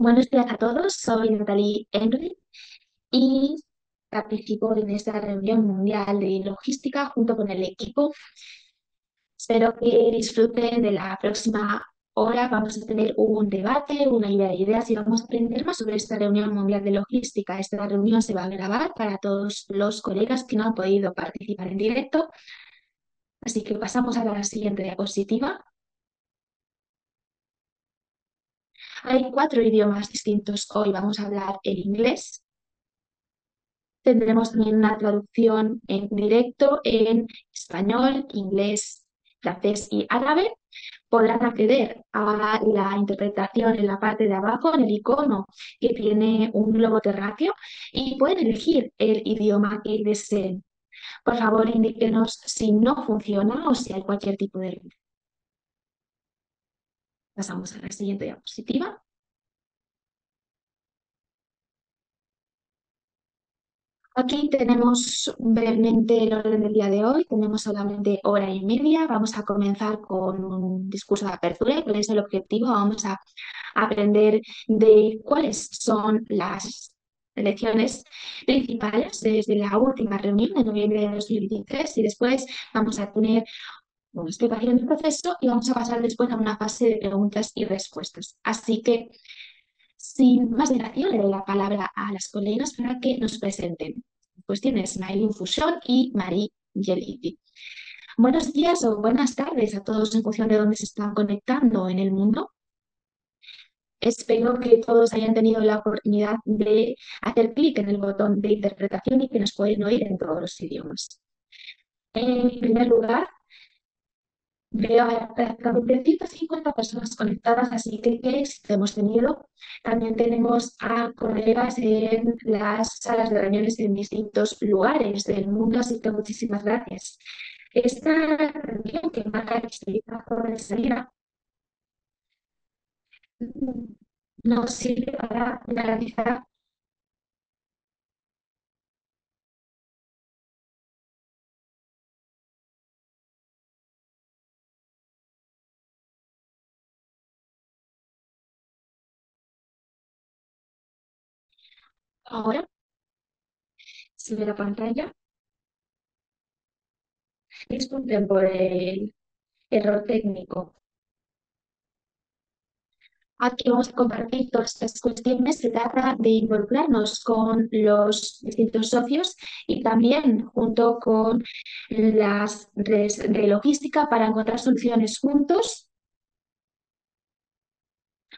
Buenos días a todos, soy Natalie Henry y participo en esta reunión mundial de logística junto con el equipo. Espero que disfruten de la próxima hora. Vamos a tener un debate, una idea de ideas y vamos a aprender más sobre esta reunión mundial de logística. Esta reunión se va a grabar para todos los colegas que no han podido participar en directo. Así que pasamos a la siguiente diapositiva. Hay cuatro idiomas distintos hoy. Vamos a hablar el inglés. Tendremos también una traducción en directo en español, inglés, francés y árabe. Podrán acceder a la interpretación en la parte de abajo, en el icono que tiene un globo terráqueo, y pueden elegir el idioma que deseen. Por favor, indíquenos si no funciona o si hay cualquier tipo de error. Pasamos a la siguiente diapositiva. Aquí tenemos brevemente el orden del día de hoy, tenemos solamente hora y media. Vamos a comenzar con un discurso de apertura. ¿Cuál es el objetivo? Vamos a aprender de cuáles son las lecciones principales desde la última reunión de noviembre de 2023 y después vamos a tener estoy explicación el proceso y vamos a pasar después a una fase de preguntas y respuestas. Así que, sin más dilación, le doy la palabra a las colegas para que nos presenten. Pues tienes Maylin Fusión y Marie Yeliti. Buenos días o buenas tardes a todos en función de dónde se están conectando en el mundo. Espero que todos hayan tenido la oportunidad de hacer clic en el botón de interpretación y que nos pueden oír en todos los idiomas. En primer lugar, Veo prácticamente 150 personas conectadas, así que qué hemos tenido. También tenemos a colegas en las salas de reuniones en distintos lugares del mundo, así que muchísimas gracias. Esta reunión que marca por salida mm, nos sirve para analizar Ahora, si ve la pantalla. Disculpen por el error técnico. Aquí vamos a compartir todas estas cuestiones. Se trata de involucrarnos con los distintos socios y también junto con las redes de logística para encontrar soluciones juntos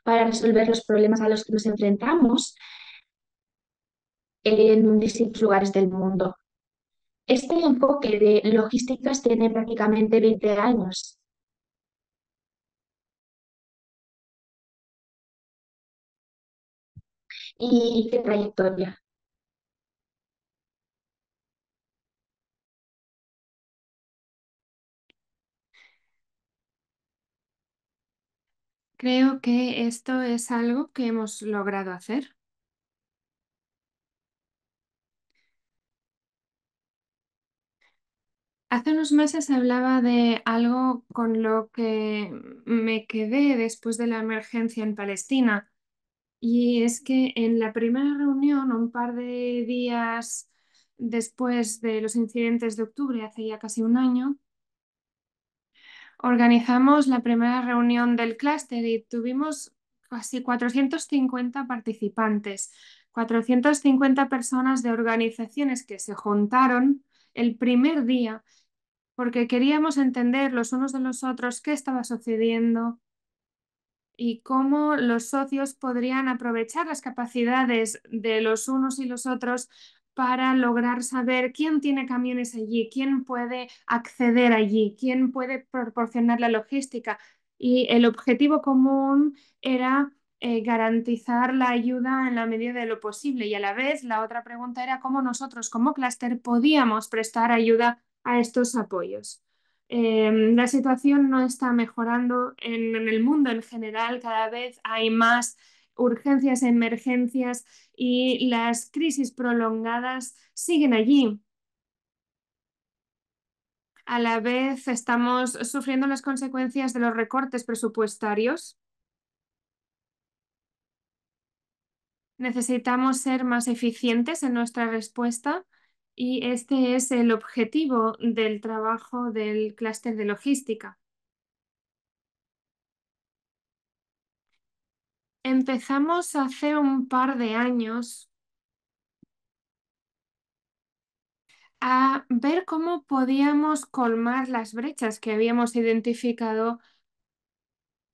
para resolver los problemas a los que nos enfrentamos en distintos lugares del mundo. Este enfoque de logísticas tiene prácticamente 20 años y qué trayectoria. Creo que esto es algo que hemos logrado hacer. Hace unos meses hablaba de algo con lo que me quedé después de la emergencia en Palestina. Y es que en la primera reunión, un par de días después de los incidentes de octubre, hace ya casi un año, organizamos la primera reunión del clúster y tuvimos casi 450 participantes, 450 personas de organizaciones que se juntaron el primer día porque queríamos entender los unos de los otros qué estaba sucediendo y cómo los socios podrían aprovechar las capacidades de los unos y los otros para lograr saber quién tiene camiones allí, quién puede acceder allí, quién puede proporcionar la logística. Y el objetivo común era eh, garantizar la ayuda en la medida de lo posible. Y a la vez, la otra pregunta era cómo nosotros como clúster podíamos prestar ayuda a estos apoyos. Em, la situación no está mejorando en, en, el mundo en general, cada vez hay más urgencias, emergencias y las crisis prolongadas siguen allí. A la vez estamos sufriendo las consecuencias de los recortes presupuestarios. Necesitamos ser más eficientes en nuestra respuesta y este es el objetivo del trabajo del clúster de logística. Empezamos hace un par de años a ver cómo podíamos colmar las brechas que habíamos identificado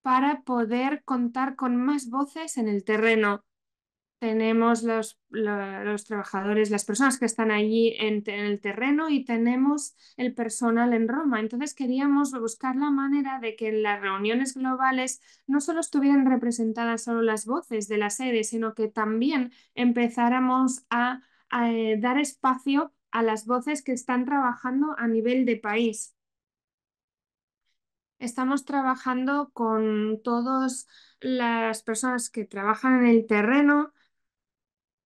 para poder contar con más voces en el terreno tenemos los, trabajadores, las personas que están allí en, el terreno y tenemos el personal en Roma. Entonces queríamos buscar la manera de que en las reuniones globales no solo estuvieran representadas solo las voces de la sede, sino que también empezáramos a, eh, dar espacio a las voces que están trabajando a nivel de país. Estamos trabajando con todas las personas que trabajan en el terreno,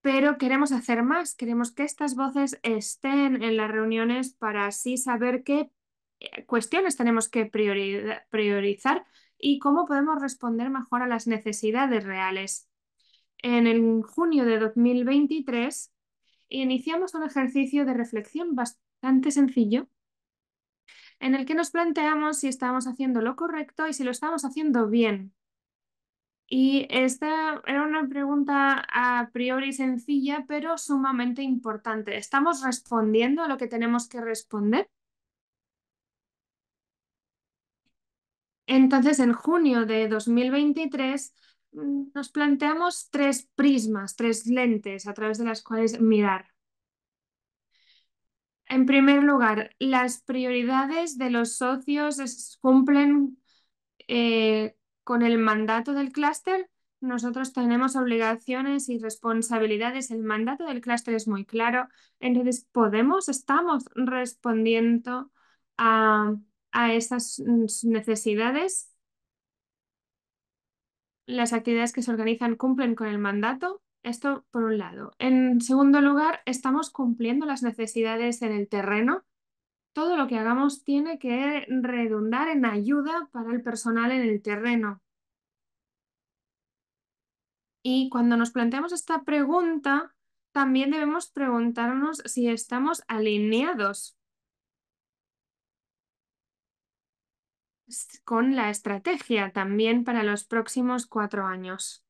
pero queremos hacer más, queremos que estas voces estén en las reuniones para así saber qué eh, cuestiones tenemos que priorizar y cómo podemos responder mejor a las necesidades reales. En el junio de 2023 iniciamos un ejercicio de reflexión bastante sencillo en el que nos planteamos si estamos haciendo lo correcto y si lo estamos haciendo bien. Y esta era una pregunta a priori sencilla, pero sumamente importante. ¿Estamos respondiendo a lo que tenemos que responder? Entonces, en junio de 2023 mm, nos planteamos tres prismas, tres lentes a través de las cuales mirar. En primer lugar, ¿las prioridades de los socios cumplen eh, con el mandato del clúster, nosotros tenemos obligaciones y responsabilidades. El mandato del clúster es muy claro. Entonces, podemos, estamos respondiendo a, a esas necesidades. Las actividades que se organizan cumplen con el mandato. Esto por un lado. En segundo lugar, estamos cumpliendo las necesidades en el terreno todo lo que hagamos tiene que redundar en ayuda para el personal en el terreno. Y cuando nos planteamos esta pregunta, también debemos preguntarnos si estamos alineados con la estrategia también para los próximos cuatro años.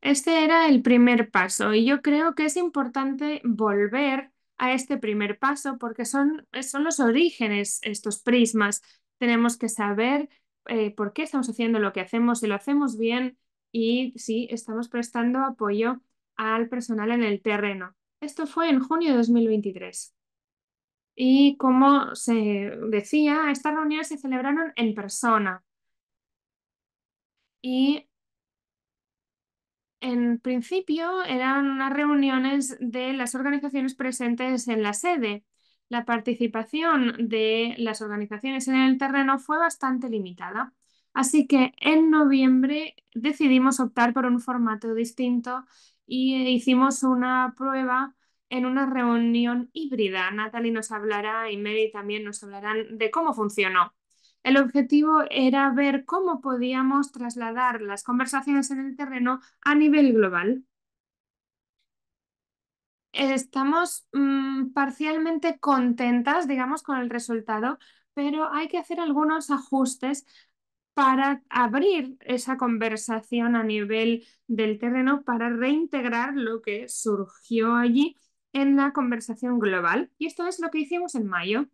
Este era el primer paso y yo creo que es importante volver a este primer paso porque son, eh, son los orígenes, estos prismas. Tenemos que saber eh, por qué estamos haciendo lo que hacemos, si lo hacemos bien y si estamos prestando apoyo al personal en el terreno. Esto fue en junio de 2023. Y como se decía, estas reuniones se celebraron en persona. Y en principio eran unas reuniones de las organizaciones presentes en la sede. La participación de las organizaciones en el terreno fue bastante limitada, así que en noviembre decidimos optar por un formato distinto y e hicimos una prueba en una reunión híbrida. Natalie nos hablará y Mary también nos hablarán de cómo funcionó. El objetivo era ver cómo podíamos trasladar las conversaciones en el terreno a nivel global. Estamos mm, parcialmente contentas, digamos, con el resultado, pero hay que hacer algunos ajustes para abrir esa conversación a nivel del terreno, para reintegrar lo que surgió allí en la conversación global. Y esto es lo que hicimos en mayo.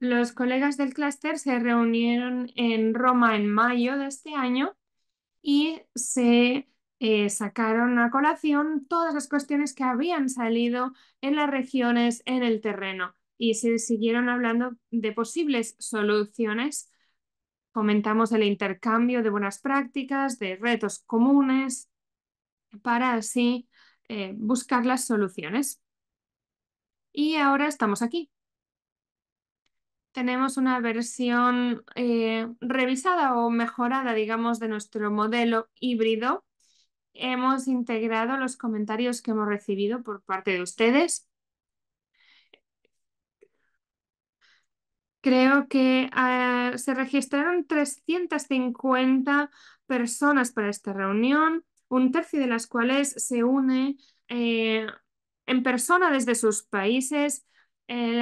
Los colegas del clúster se reunieron en Roma en mayo de este año y se eh, sacaron a colación todas las cuestiones que habían salido en las regiones, en el terreno, y se siguieron hablando de posibles soluciones. Comentamos el intercambio de buenas prácticas, de retos comunes, para así eh, buscar las soluciones. Y ahora estamos aquí, tenemos una versión eh, revisada o mejorada, digamos, de nuestro modelo híbrido. Hemos integrado los comentarios que hemos recibido por parte de ustedes. Creo que ah, se registraron 350 personas para esta reunión, un tercio de las cuales se une eh, en persona desde sus países,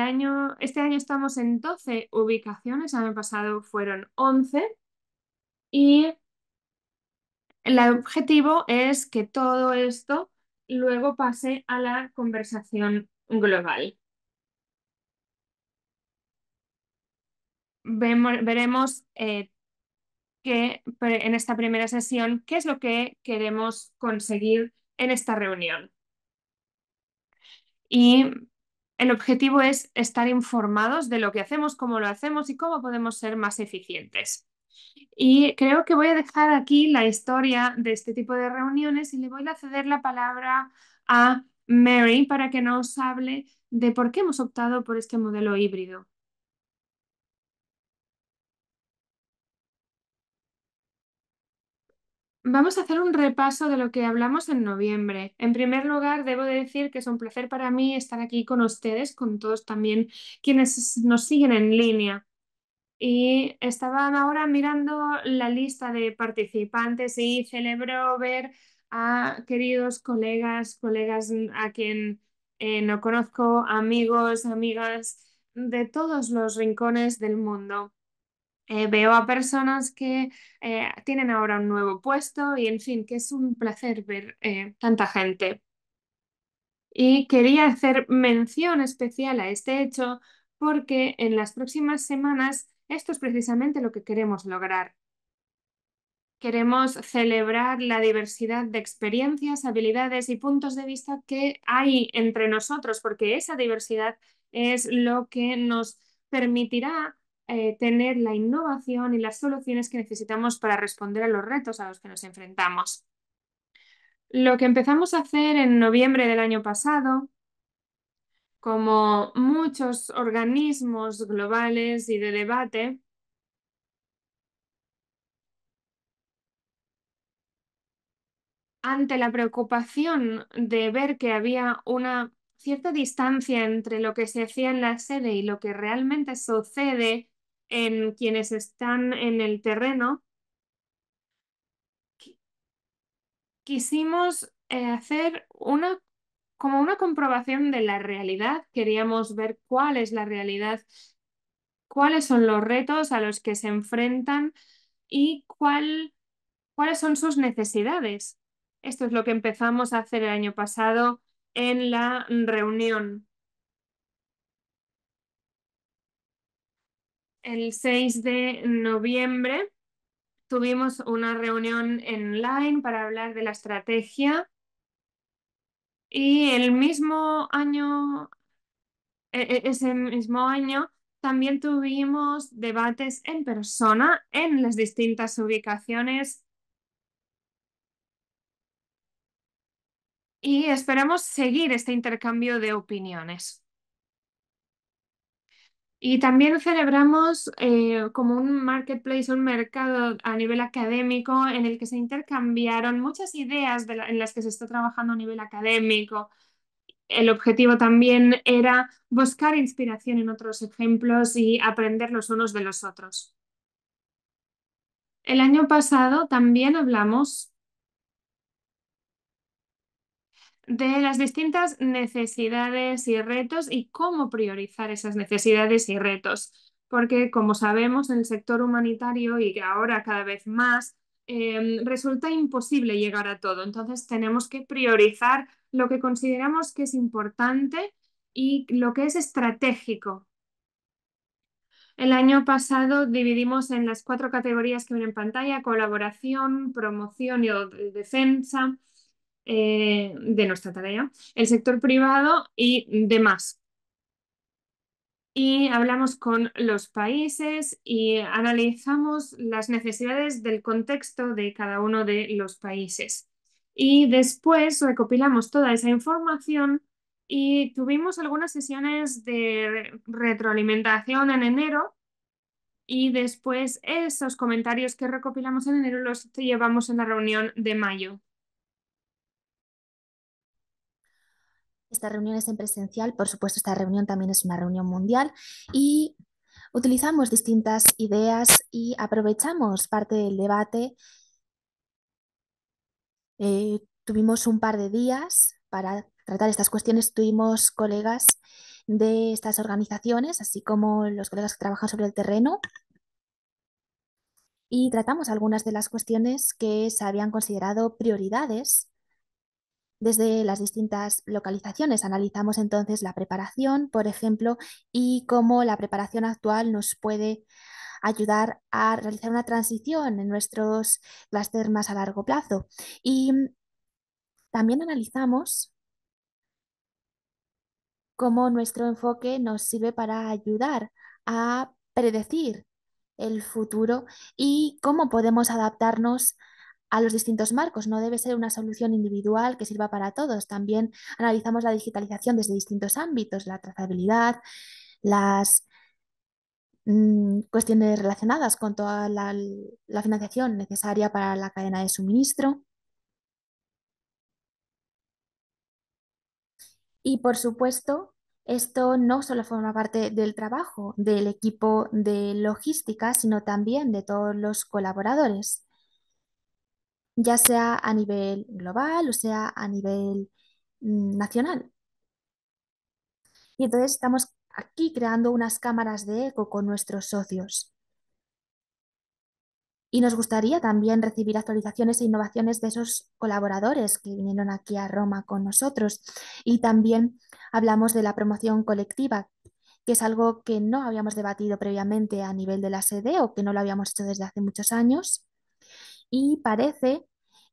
año, este año estamos en 12 ubicaciones, el año pasado fueron 11 y el objetivo es que todo esto luego pase a la conversación global. veremos eh, que en esta primera sesión qué es lo que queremos conseguir en esta reunión. Y el objetivo es estar informados de lo que hacemos, cómo lo hacemos y cómo podemos ser más eficientes. Y creo que voy a dejar aquí la historia de este tipo de reuniones y le voy a ceder la palabra a Mary para que nos hable de por qué hemos optado por este modelo híbrido. Vamos a hacer un repaso de lo que hablamos en noviembre. En primer lugar, debo decir que es un placer para mí estar aquí con ustedes, con todos también quienes nos siguen en línea. Y estaban ahora mirando la lista de participantes y celebro ver a queridos colegas, colegas a quien eh, no conozco, amigos, amigas de todos los rincones del mundo. Eh, veo a personas que eh, tienen ahora un nuevo puesto y en fin, que es un placer ver eh, tanta gente. Y quería hacer mención especial a este hecho porque en las próximas semanas esto es precisamente lo que queremos lograr. Queremos celebrar la diversidad de experiencias, habilidades y puntos de vista que hay entre nosotros, porque esa diversidad es lo que nos permitirá eh, tener la innovación y las soluciones que necesitamos para responder a los retos a los que nos enfrentamos. Lo que empezamos a hacer en noviembre del año pasado, como muchos organismos globales y de debate, ante la preocupación de ver que había una cierta distancia entre lo que se hacía en la sede y lo que realmente sucede en quienes están en el terreno, quisimos eh, hacer una como una comprobación de la realidad, queríamos ver cuál es la realidad, cuáles son los retos a los que se enfrentan y cuáles son sus necesidades. Esto es lo que empezamos a hacer el año pasado en la reunión el 6 de noviembre tuvimos una reunión online para hablar de la estrategia y el mismo año, e-, e-, ese mismo año, también tuvimos debates en persona en las distintas ubicaciones y esperamos seguir este intercambio de opiniones. Y también celebramos eh, como un marketplace, un mercado a nivel académico en el que se intercambiaron muchas ideas en las que se está trabajando a nivel académico. El objetivo también era buscar inspiración en otros ejemplos y aprender los unos de los otros. El año pasado también hablamos de las distintas necesidades y retos y cómo priorizar esas necesidades y retos. Porque, como sabemos, en el sector humanitario y ahora cada vez más, em, resulta imposible llegar a todo. Entonces, tenemos que priorizar lo que consideramos que es importante y lo que es estratégico. El año pasado dividimos en las cuatro categorías que ven en pantalla, colaboración, promoción y defensa. Eh, de nuestra tarea, el sector privado y demás. Y hablamos con los países y analizamos las necesidades del contexto de cada uno de los países. Y después recopilamos toda esa información y tuvimos algunas sesiones de retroalimentación en enero y después esos comentarios que recopilamos en enero los llevamos en la reunión de mayo. Esta reunión es en presencial, por supuesto, esta reunión también es una reunión mundial y utilizamos distintas ideas y aprovechamos parte del debate. Eh, tuvimos un par de días para tratar estas cuestiones, tuvimos colegas de estas organizaciones, así como los colegas que trabajan sobre el terreno, y tratamos algunas de las cuestiones que se habían considerado prioridades desde las distintas localizaciones analizamos entonces la preparación, por ejemplo, y cómo la preparación actual nos puede ayudar a realizar una transición en nuestros clústeres más a largo plazo. Y también analizamos cómo nuestro enfoque nos sirve para ayudar a predecir el futuro y cómo podemos adaptarnos a los distintos marcos. No debe ser una solución individual que sirva para todos. También analizamos la digitalización desde distintos ámbitos, la trazabilidad, las mm, cuestiones relacionadas con toda la financiación necesaria para la cadena de suministro. Y por supuesto, esto no solo forma parte del trabajo del equipo de logística, sino también de todos los colaboradores ya sea a nivel global o sea a nivel mm, nacional. Y entonces estamos aquí creando unas cámaras de eco con nuestros socios. Y nos gustaría también recibir actualizaciones e innovaciones de esos colaboradores que vinieron aquí a Roma con nosotros. Y también hablamos de la promoción colectiva, que es algo que no habíamos debatido previamente a nivel de la sede o que no lo habíamos hecho desde hace muchos años. Y parece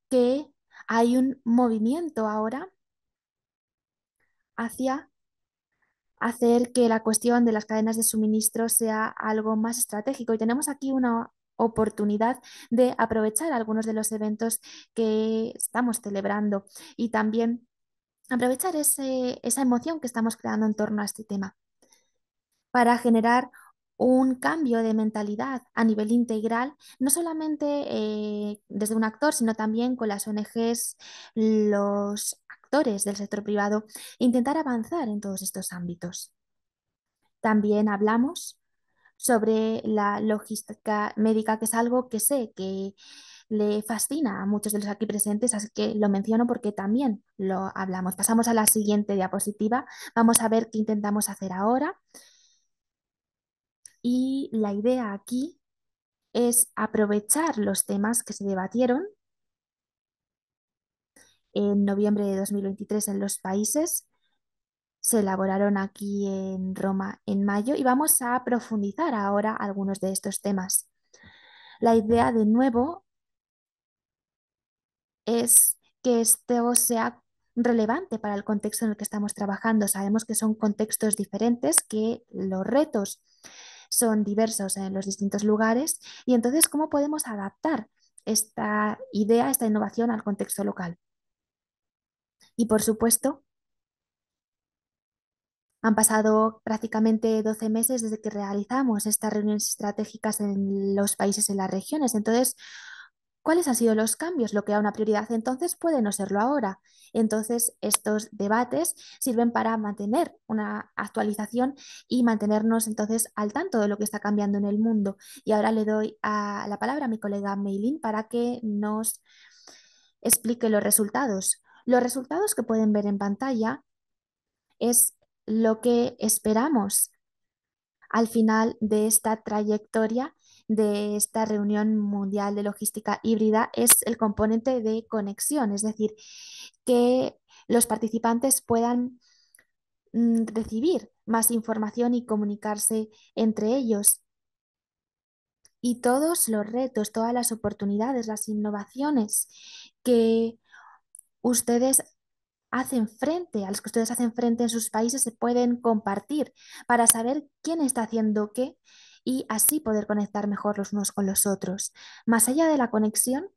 que hay un movimiento ahora hacia hacer que la cuestión de las cadenas de suministro sea algo más estratégico. Y tenemos aquí una oportunidad de aprovechar algunos de los eventos que estamos celebrando y también aprovechar esa emoción que estamos creando en torno a este tema para generar un cambio de mentalidad a nivel integral, no solamente eh, desde un actor, sino también con las ONGs, los actores del sector privado, intentar avanzar en todos estos ámbitos. También hablamos sobre la logística médica, que es algo que sé que le fascina a muchos de los aquí presentes, así que lo menciono porque también lo hablamos. Pasamos a la siguiente diapositiva. Vamos a ver qué intentamos hacer ahora y la idea aquí es aprovechar los temas que se debatieron en noviembre de 2023 en los países. Se elaboraron aquí en Roma en mayo y vamos a profundizar ahora algunos de estos temas. La idea de nuevo es que esto sea relevante para el contexto en el que estamos trabajando. Sabemos que son contextos diferentes, que los retos son diversos en los distintos lugares y entonces cómo podemos adaptar esta idea, esta innovación al contexto local. Y por supuesto, han pasado prácticamente 12 meses desde que realizamos estas reuniones estratégicas en los países en las regiones. Entonces, ¿Cuáles han sido los cambios? Lo que era una prioridad entonces puede no serlo ahora. Entonces, estos debates sirven para mantener una actualización y mantenernos entonces al tanto de lo que está cambiando en el mundo. Y ahora le doy a la palabra a mi colega Meilin para que nos explique los resultados. Los resultados que pueden ver en pantalla es lo que esperamos al final de esta trayectoria de esta reunión mundial de logística híbrida es el componente de conexión, es decir, que los participantes puedan mm, recibir más información y comunicarse entre ellos. Y todos los retos, todas las oportunidades, las innovaciones que ustedes hacen frente, a los que ustedes hacen frente en sus países, se pueden compartir para saber quién está haciendo qué y así poder conectar mejor los unos con los otros. Más allá de la conexión,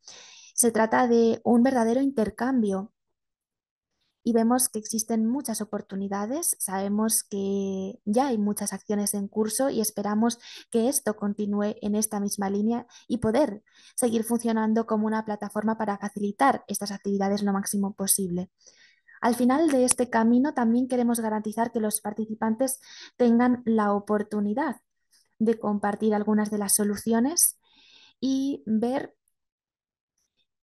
se trata de un verdadero intercambio y vemos que existen muchas oportunidades, sabemos que ya hay muchas acciones en curso y esperamos que esto continúe en esta misma línea y poder seguir funcionando como una plataforma para facilitar estas actividades lo máximo posible. Al final de este camino también queremos garantizar que los participantes tengan la oportunidad de compartir algunas de las soluciones y ver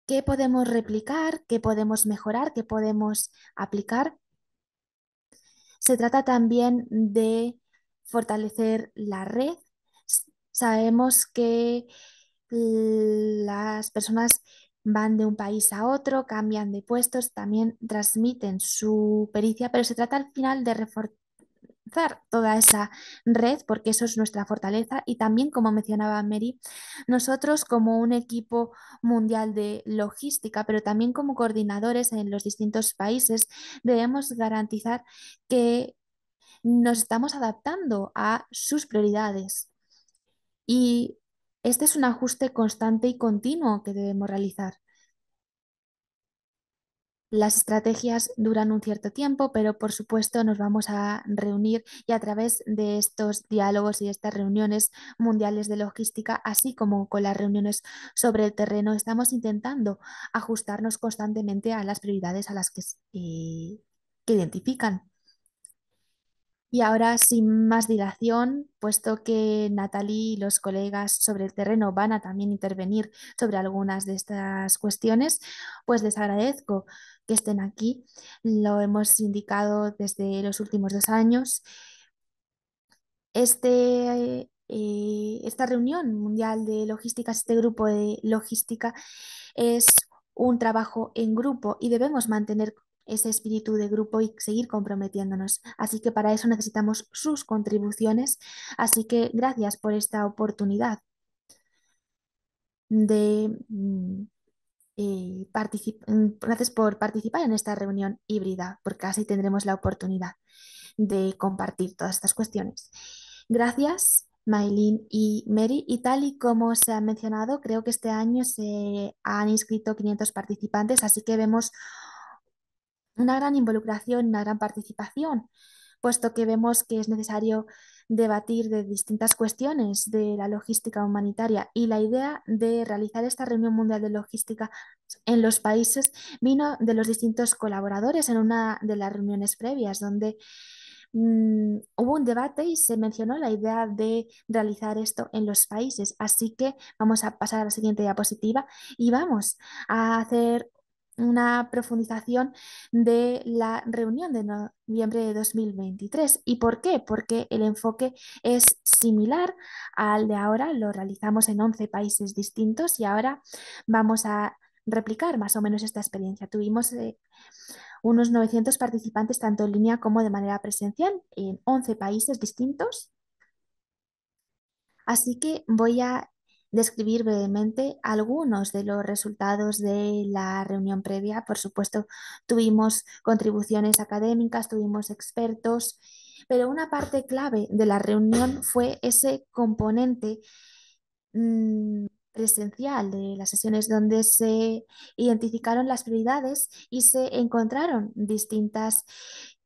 qué podemos replicar, qué podemos mejorar, qué podemos aplicar. Se trata también de fortalecer la red. Sabemos que las personas van de un país a otro, cambian de puestos, también transmiten su pericia, pero se trata al final de, reforzar toda esa red, porque eso es nuestra fortaleza. Y también, como mencionaba Mary, nosotros como un equipo mundial de logística, pero también como coordinadores en los distintos países, debemos garantizar que nos estamos adaptando a sus prioridades. Y este es un ajuste constante y continuo que debemos realizar. Las estrategias duran un cierto tiempo, pero por supuesto nos vamos a reunir y a través de estos diálogos y estas reuniones mundiales de logística, así como con las reuniones sobre el terreno, estamos intentando ajustarnos constantemente a las prioridades a las que eh, identifican y ahora, sin más dilación, puesto que Natalie y los colegas sobre el terreno van a también intervenir sobre algunas de estas cuestiones, pues les agradezco que estén aquí. Lo hemos indicado desde los últimos dos años. Este, eh, esta reunión mundial de logística, este grupo de logística, es un trabajo en grupo y debemos mantener ese espíritu de grupo y seguir comprometiéndonos. Así que para eso necesitamos sus contribuciones. Así que gracias por esta oportunidad de mm, eh, mm, gracias por participar en esta reunión híbrida, porque así tendremos la oportunidad de compartir todas estas cuestiones. Gracias, Maylin y Mary. Y tal y como se ha mencionado, creo que este año se han inscrito 500 participantes, así que vemos una gran involucración, una gran participación, puesto que vemos que es necesario debatir de distintas cuestiones de la logística humanitaria y la idea de realizar esta reunión mundial de logística en los países vino de los distintos colaboradores en una de las reuniones previas donde mm, hubo un debate y se mencionó la idea de realizar esto en los países. Así que vamos a pasar a la siguiente diapositiva y vamos a hacer una profundización de la reunión de noviembre de 2023. ¿Y por qué? Porque el enfoque es similar al de ahora, lo realizamos en 11 países distintos y ahora vamos a replicar más o menos esta experiencia. Tuvimos eh, unos 900 participantes tanto en línea como de manera presencial en 11 países distintos. Así que voy a describir brevemente algunos de los resultados de la reunión previa. Por supuesto, tuvimos contribuciones académicas, tuvimos expertos, pero una parte clave de la reunión fue ese componente mm, presencial de las sesiones donde se identificaron las prioridades y se encontraron distintas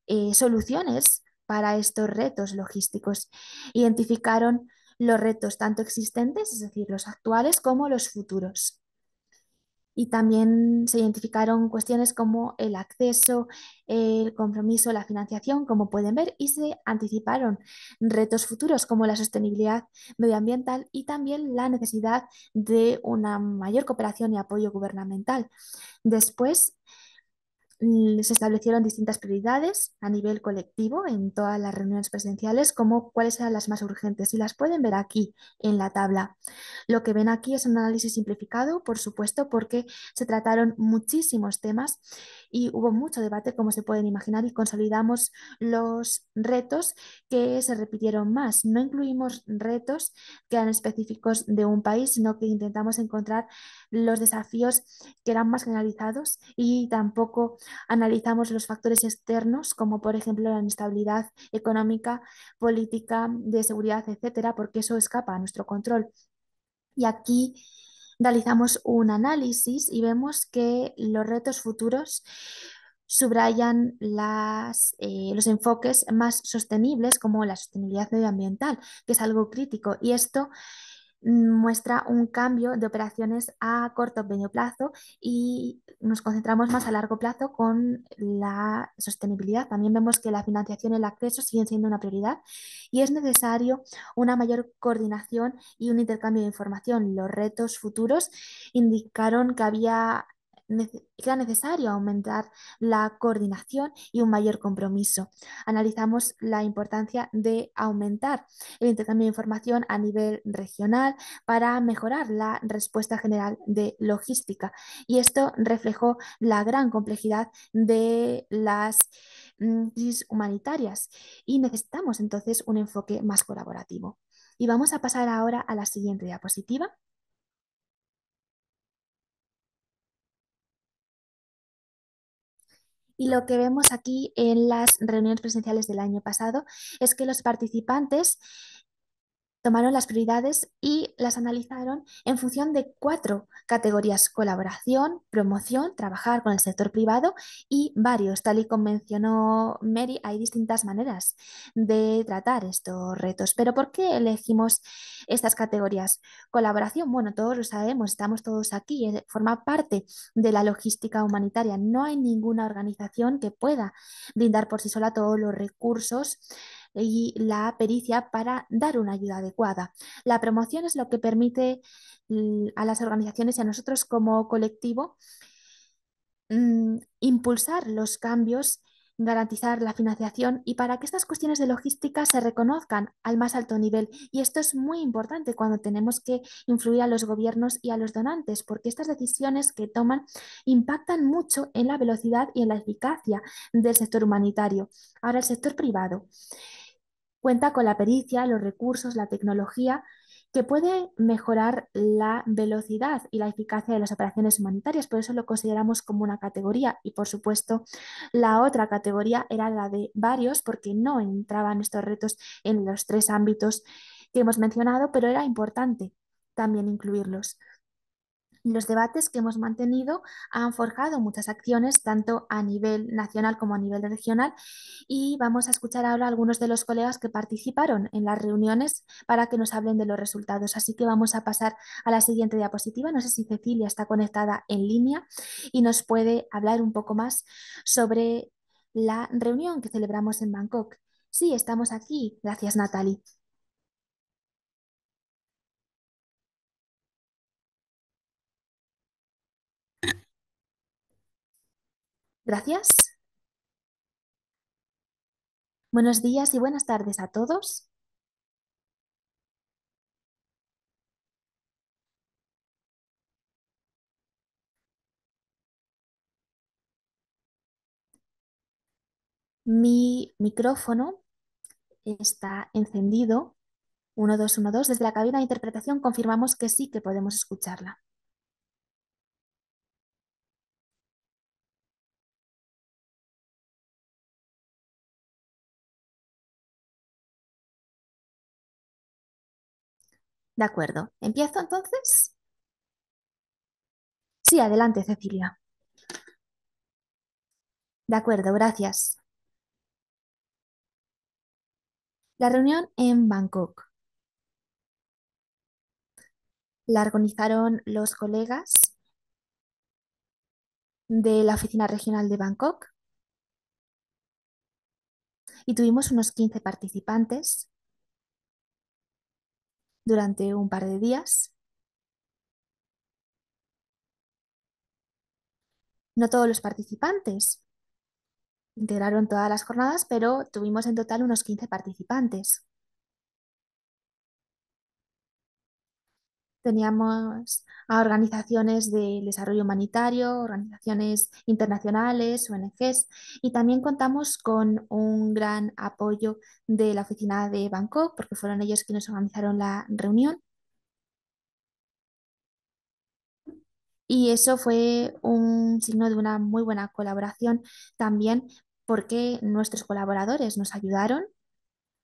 eh, soluciones para estos retos logísticos. Identificaron los retos tanto existentes, es decir, los actuales, como los futuros. Y también se identificaron cuestiones como el acceso, el compromiso, la financiación, como pueden ver, y se anticiparon retos futuros como la sostenibilidad medioambiental y también la necesidad de una mayor cooperación y apoyo gubernamental. Después se establecieron distintas prioridades a nivel colectivo en todas las reuniones presenciales, como cuáles eran las más urgentes, y las pueden ver aquí en la tabla. Lo que ven aquí es un análisis simplificado, por supuesto, porque se trataron muchísimos temas y hubo mucho debate, como se pueden imaginar, y consolidamos los retos que se repitieron más. No incluimos retos que eran específicos de un país, sino que intentamos encontrar los desafíos que eran más generalizados y tampoco Analizamos los factores externos, como por ejemplo la inestabilidad económica, política, de seguridad, etcétera, porque eso escapa a nuestro control. Y aquí realizamos un análisis y vemos que los retos futuros subrayan las, eh, los enfoques más sostenibles como la sostenibilidad medioambiental, que es algo crítico. Y esto muestra un cambio de operaciones a corto o medio plazo y nos concentramos más a largo plazo con la sostenibilidad. También vemos que la financiación y el acceso siguen siendo una prioridad y es necesario una mayor coordinación y un intercambio de información. Los retos futuros indicaron que había era necesario aumentar la coordinación y un mayor compromiso. Analizamos la importancia de aumentar el intercambio de información a nivel regional para mejorar la respuesta general de logística. Y esto reflejó la gran complejidad de las mm, crisis humanitarias y necesitamos entonces un enfoque más colaborativo. Y vamos a pasar ahora a la siguiente diapositiva. Y lo que vemos aquí en las reuniones presenciales del año pasado es que los participantes tomaron las prioridades y las analizaron en función de cuatro categorías, colaboración, promoción, trabajar con el sector privado y varios. Tal y como mencionó Mary, hay distintas maneras de tratar estos retos. Pero ¿por qué elegimos estas categorías? Colaboración, bueno, todos lo sabemos, estamos todos aquí, eh, forma parte de la logística humanitaria. No hay ninguna organización que pueda brindar por sí sola todos los recursos y la pericia para dar una ayuda adecuada. La promoción es lo que permite mm, a las organizaciones y a nosotros como colectivo mm, impulsar los cambios garantizar la financiación y para que estas cuestiones de logística se reconozcan al más alto nivel. Y esto es muy importante cuando tenemos que influir a los gobiernos y a los donantes, porque estas decisiones que toman impactan mucho en la velocidad y en la eficacia del sector humanitario. Ahora, el sector privado. Cuenta con la pericia, los recursos, la tecnología que puede mejorar la velocidad y la eficacia de las operaciones humanitarias, por eso lo consideramos como una categoría. Y por supuesto, la otra categoría era la de varios, porque no entraban estos retos en los tres ámbitos que hemos mencionado, pero era importante también incluirlos. Los debates que hemos mantenido han forjado muchas acciones, tanto a nivel nacional como a nivel regional, y vamos a escuchar ahora a algunos de los colegas que participaron en las reuniones para que nos hablen de los resultados. Así que vamos a pasar a la siguiente diapositiva. No sé si Cecilia está conectada en línea y nos puede hablar un poco más sobre la reunión que celebramos en Bangkok. Sí, estamos aquí. Gracias, Natalie. Gracias. Buenos días y buenas tardes a todos. Mi micrófono está encendido. 1212. Desde la cabina de interpretación confirmamos que sí que podemos escucharla. De acuerdo. ¿Empiezo entonces? Sí, adelante, Cecilia. De acuerdo, gracias. La reunión en Bangkok. La organizaron los colegas de la Oficina Regional de Bangkok y tuvimos unos 15 participantes durante un par de días. No todos los participantes integraron todas las jornadas, pero tuvimos en total unos 15 participantes. teníamos a organizaciones de desarrollo humanitario, organizaciones internacionales, ONGs, y también contamos con un gran apoyo de la oficina de Bangkok, porque fueron ellos quienes organizaron la reunión. Y eso fue un signo de una muy buena colaboración también porque nuestros colaboradores nos ayudaron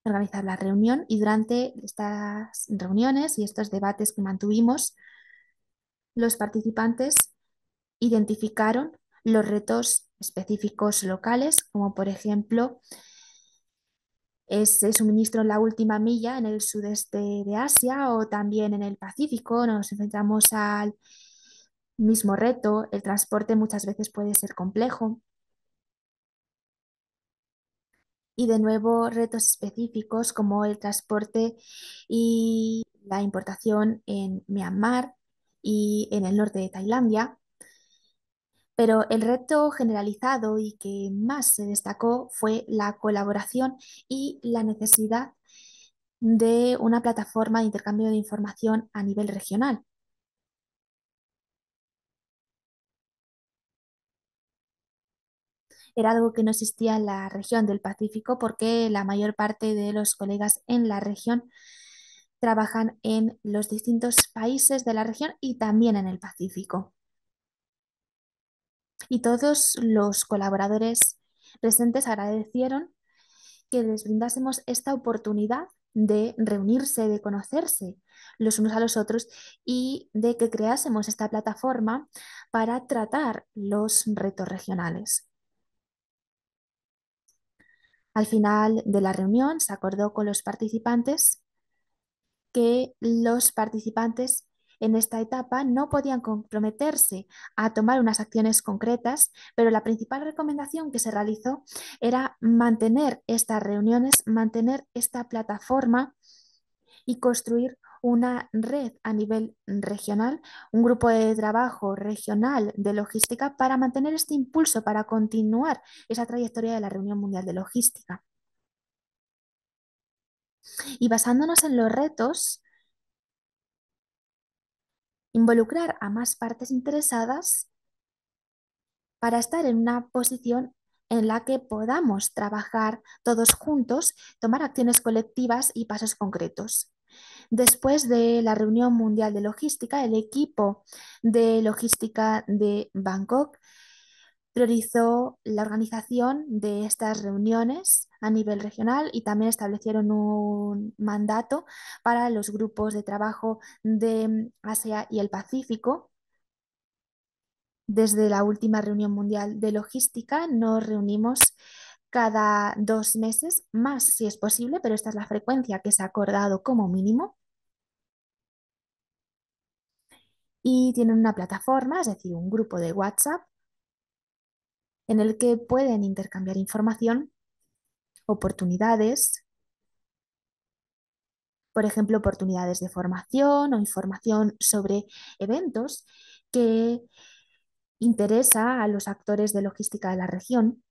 organizar la reunión y durante estas reuniones y estos debates que mantuvimos, los participantes identificaron los retos específicos locales, como por ejemplo ese suministro en la última milla en el sudeste de Asia o también en el Pacífico. Nos enfrentamos al mismo reto, el transporte muchas veces puede ser complejo, y de nuevo retos específicos como el transporte y la importación en Myanmar y en el norte de Tailandia. Pero el reto generalizado y que más se destacó fue la colaboración y la necesidad de una plataforma de intercambio de información a nivel regional. Era algo que no existía en la región del Pacífico porque la mayor parte de los colegas en la región trabajan en los distintos países de la región y también en el Pacífico. Y todos los colaboradores presentes agradecieron que les brindásemos esta oportunidad de reunirse, de conocerse los unos a los otros y de que creásemos esta plataforma para tratar los retos regionales. Al final de la reunión se acordó con los participantes que los participantes en esta etapa no podían comprometerse a tomar unas acciones concretas, pero la principal recomendación que se realizó era mantener estas reuniones, mantener esta plataforma y construir una red a nivel regional, un grupo de trabajo regional de logística para mantener este impulso, para continuar esa trayectoria de la Reunión Mundial de Logística. Y basándonos en los retos, involucrar a más partes interesadas para estar en una posición en la que podamos trabajar todos juntos, tomar acciones colectivas y pasos concretos. Después de la reunión mundial de logística, el equipo de logística de Bangkok priorizó la organización de estas reuniones a nivel regional y también establecieron un mandato para los grupos de trabajo de Asia y el Pacífico. Desde la última reunión mundial de logística nos reunimos cada dos meses, más si es posible, pero esta es la frecuencia que se ha acordado como mínimo. Y tienen una plataforma, es decir, un grupo de WhatsApp, en el que pueden intercambiar información, oportunidades, por ejemplo, oportunidades de formación o información sobre eventos que interesa a los actores de logística de la región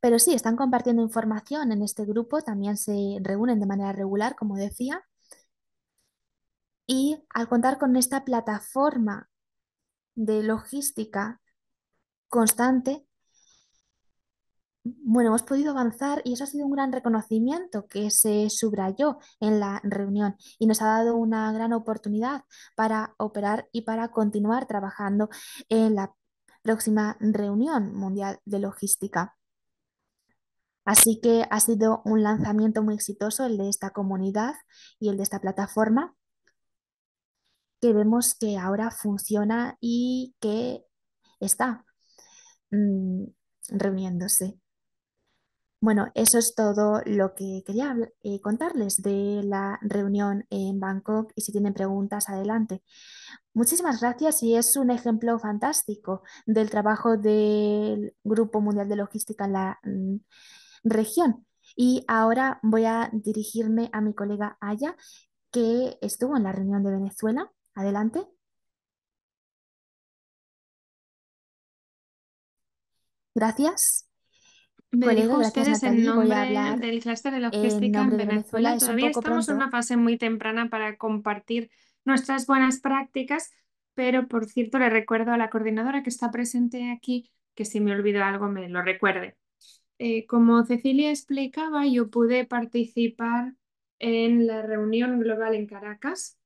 pero sí, están compartiendo información en este grupo, también se reúnen de manera regular, como decía. Y al contar con esta plataforma de logística constante, bueno, hemos podido avanzar y eso ha sido un gran reconocimiento que se subrayó en la reunión y nos ha dado una gran oportunidad para operar y para continuar trabajando en la próxima reunión mundial de logística. Así que ha sido un lanzamiento muy exitoso el de esta comunidad y el de esta plataforma que vemos que ahora funciona y que está mm, reuniéndose. Bueno, eso es todo lo que quería eh, contarles de la reunión en Bangkok y si tienen preguntas, adelante. Muchísimas gracias y es un ejemplo fantástico del trabajo del Grupo Mundial de Logística en la... Mm, región. Y ahora voy a dirigirme a mi colega Aya, que estuvo en la reunión de Venezuela. Adelante. Gracias. Me Colega, dijo ustedes nombre del clúster de logística en, Venezuela. Todavía estamos en una fase muy temprana para compartir nuestras buenas prácticas, pero por cierto le recuerdo a la coordinadora que está presente aquí que si me olvido algo me lo recuerde. Eh, como Cecilia explicaba, yo pude participar en la reunión global en Caracas.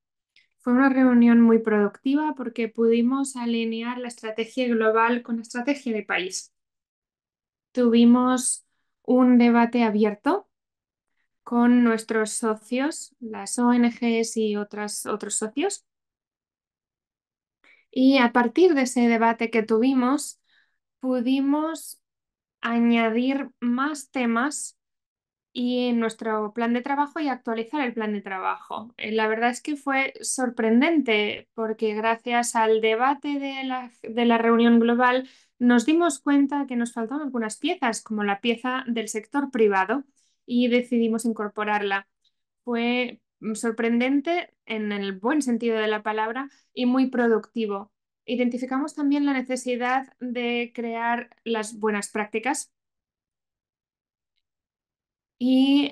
Fue una reunión muy productiva porque pudimos alinear la estrategia global con la estrategia de país. Tuvimos un debate abierto con nuestros socios, las ONGs y otros socios. Y a partir de ese debate que tuvimos, pudimos añadir más temas y en nuestro plan de trabajo y actualizar el plan de trabajo. Eh, la verdad es que fue sorprendente porque gracias al debate de la, de la reunión global nos dimos cuenta que nos faltaban algunas piezas, como la pieza del sector privado, y decidimos incorporarla. Fue mm, sorprendente en el buen sentido de la palabra y muy productivo. Identificamos también la necesidad de crear las buenas prácticas y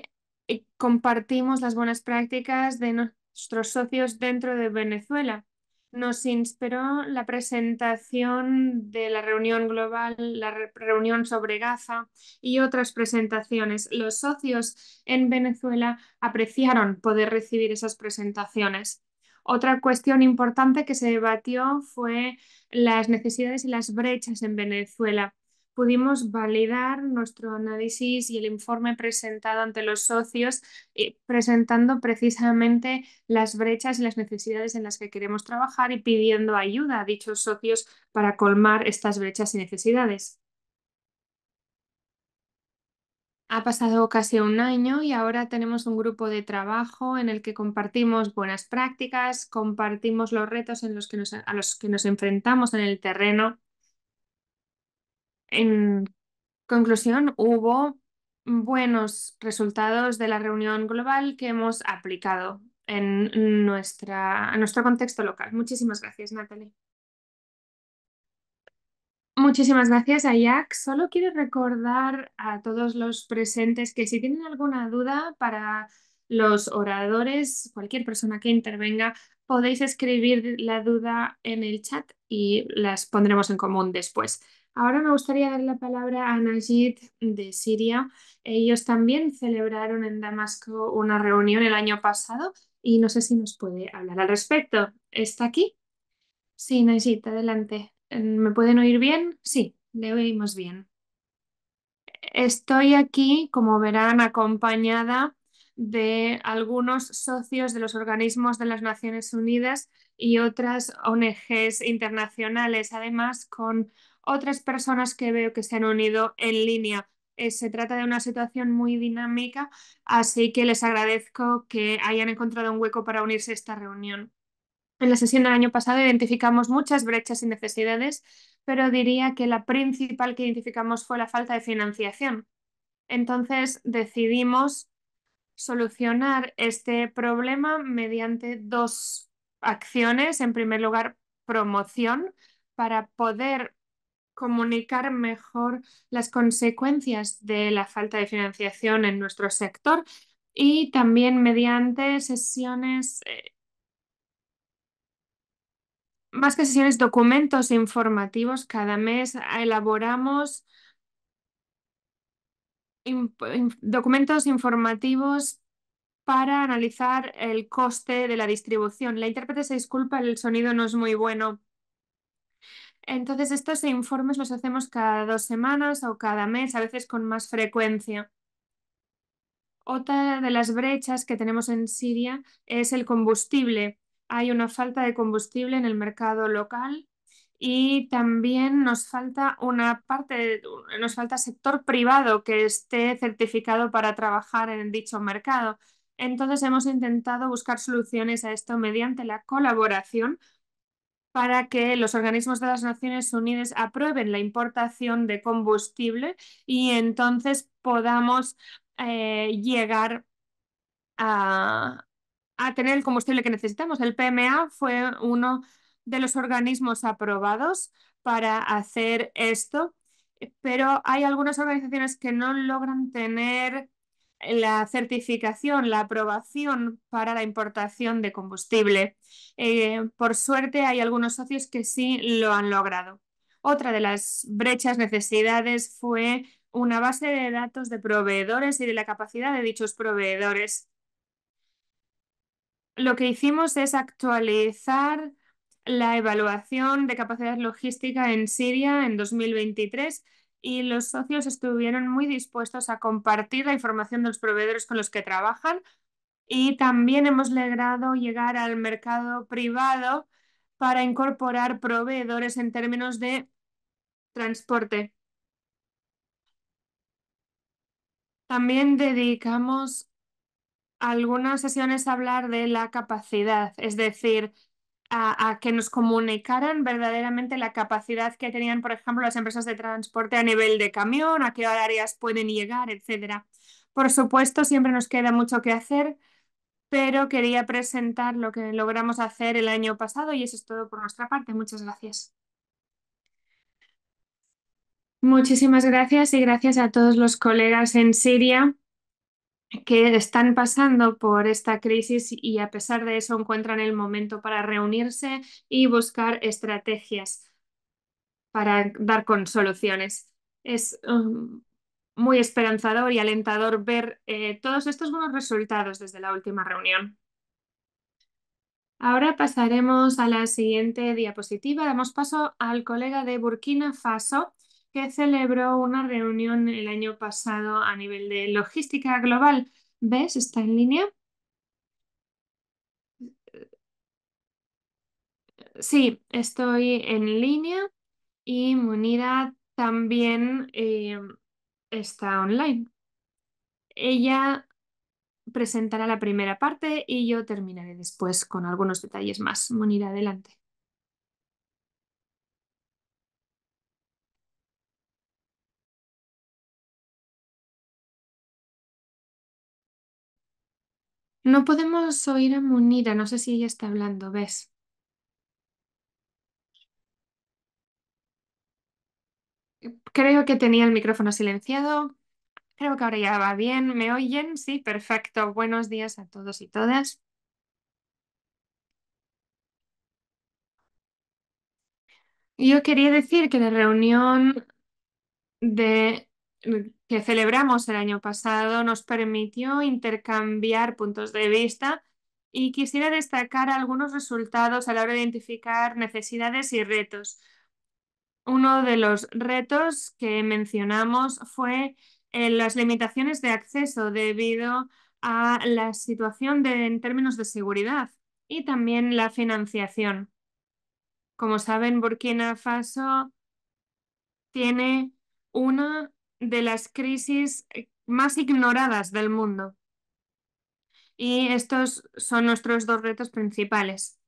compartimos las buenas prácticas de nuestros socios dentro de Venezuela. Nos inspiró la presentación de la reunión global, la reunión sobre Gaza y otras presentaciones. Los socios en Venezuela apreciaron poder recibir esas presentaciones. Otra cuestión importante que se debatió fue las necesidades y las brechas en Venezuela. Pudimos validar nuestro análisis y el informe presentado ante los socios, eh, presentando precisamente las brechas y las necesidades en las que queremos trabajar y pidiendo ayuda a dichos socios para colmar estas brechas y necesidades. Ha pasado casi un año y ahora tenemos un grupo de trabajo en el que compartimos buenas prácticas, compartimos los retos en los que nos, a los que nos enfrentamos en el terreno. En conclusión, hubo buenos resultados de la reunión global que hemos aplicado en, nuestra, en nuestro contexto local. Muchísimas gracias, Natalie. Muchísimas gracias, Ayak. Solo quiero recordar a todos los presentes que si tienen alguna duda para los oradores, cualquier persona que intervenga, podéis escribir la duda en el chat y las pondremos en común después. Ahora me gustaría dar la palabra a Najid de Siria. Ellos también celebraron en Damasco una reunión el año pasado y no sé si nos puede hablar al respecto. ¿Está aquí? Sí, Najid, adelante. ¿Me pueden oír bien? Sí, le oímos bien. Estoy aquí, como verán, acompañada de algunos socios de los organismos de las Naciones Unidas y otras ONGs internacionales, además con otras personas que veo que se han unido en línea. Eh, se trata de una situación muy dinámica, así que les agradezco que hayan encontrado un hueco para unirse a esta reunión. En la sesión del año pasado identificamos muchas brechas y necesidades, pero diría que la principal que identificamos fue la falta de financiación. Entonces decidimos solucionar este problema mediante dos acciones. En primer lugar, promoción para poder comunicar mejor las consecuencias de la falta de financiación en nuestro sector y también mediante sesiones eh, más que sesiones, documentos informativos. Cada mes elaboramos documentos informativos para analizar el coste de la distribución. La intérprete se disculpa, el sonido no es muy bueno. Entonces, estos informes los hacemos cada dos semanas o cada mes, a veces con más frecuencia. Otra de las brechas que tenemos en Siria es el combustible hay una falta de combustible en el mercado local y también nos falta una parte, nos falta sector privado que esté certificado para trabajar en dicho mercado. Entonces hemos intentado buscar soluciones a esto mediante la colaboración para que los organismos de las Naciones Unidas aprueben la importación de combustible y entonces podamos eh, llegar a, a tener el combustible que necesitamos. El PMA fue uno de los organismos aprobados para hacer esto, pero hay algunas organizaciones que no logran tener la certificación, la aprobación para la importación de combustible. Eh, por suerte hay algunos socios que sí lo han logrado. Otra de las brechas necesidades fue una base de datos de proveedores y de la capacidad de dichos proveedores lo que hicimos es actualizar la evaluación de capacidad logística en Siria en 2023 y los socios estuvieron muy dispuestos a compartir la información de los proveedores con los que trabajan y también hemos logrado llegar al mercado privado para incorporar proveedores en términos de transporte. También dedicamos algunas sesiones hablar de la capacidad, es decir, a, que nos comunicaran verdaderamente la capacidad que tenían, por ejemplo, las empresas de transporte a nivel de camión, a qué horarias pueden llegar, etc. Por supuesto, siempre nos queda mucho que hacer, pero quería presentar lo que logramos hacer el año pasado y eso es todo por nuestra parte. Muchas gracias. Muchísimas gracias y gracias a todos los colegas en Siria que están pasando por esta crisis y a pesar de eso encuentran el momento para reunirse y buscar estrategias para dar con soluciones. Es um, muy esperanzador y alentador ver eh, todos estos buenos resultados desde la última reunión. Ahora pasaremos a la siguiente diapositiva. Damos paso al colega de Burkina Faso, que celebró una reunión el año pasado a nivel de logística global. ¿Ves? Está en línea. Sí, estoy en línea y Munira también eh, está online. Ella presentará la primera parte y yo terminaré después con algunos detalles más. Munira, adelante. No podemos oír a Munira, no sé si ella está hablando, ¿ves? Creo que tenía el micrófono silenciado. Creo que ahora ya va bien. ¿Me oyen? Sí, perfecto. Buenos días a todos y todas. Yo quería decir que la reunión de que celebramos el año pasado nos permitió intercambiar puntos de vista y quisiera destacar algunos resultados a la hora de identificar necesidades y retos. Uno de los retos que mencionamos fue eh, las limitaciones de acceso debido a la situación en términos de seguridad y también la financiación. Como saben, Burkina Faso tiene una de las crisis eh, más ignoradas del mundo. Y estos son nuestros dos retos principales.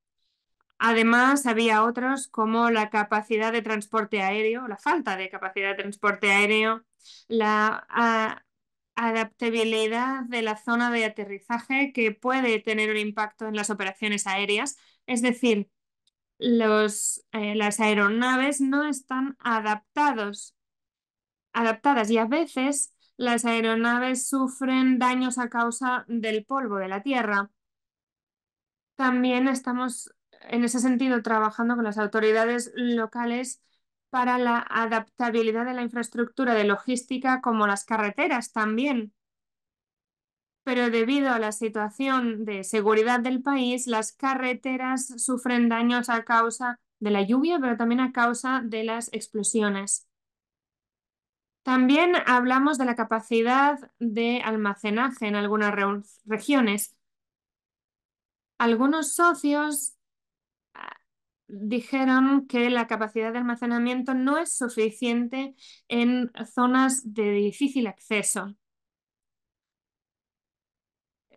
Además, había otros como la capacidad de transporte aéreo, la falta de capacidad de transporte aéreo, la ah, adaptabilidad de la zona de aterrizaje que puede tener un impacto en las operaciones aéreas. Es decir, los, eh, las aeronaves no están adaptados adaptadas y a veces las aeronaves sufren daños a causa del polvo de la Tierra. También estamos en ese sentido trabajando con las autoridades locales para la adaptabilidad de la infraestructura de logística como las carreteras también. Pero debido a la situación de seguridad del país, las carreteras sufren daños a causa de la lluvia, pero también a causa de las explosiones. También hablamos de la capacidad de almacenaje en algunas regiones. Algunos socios ah, dijeron que la capacidad de almacenamiento no es suficiente en zonas de difícil acceso.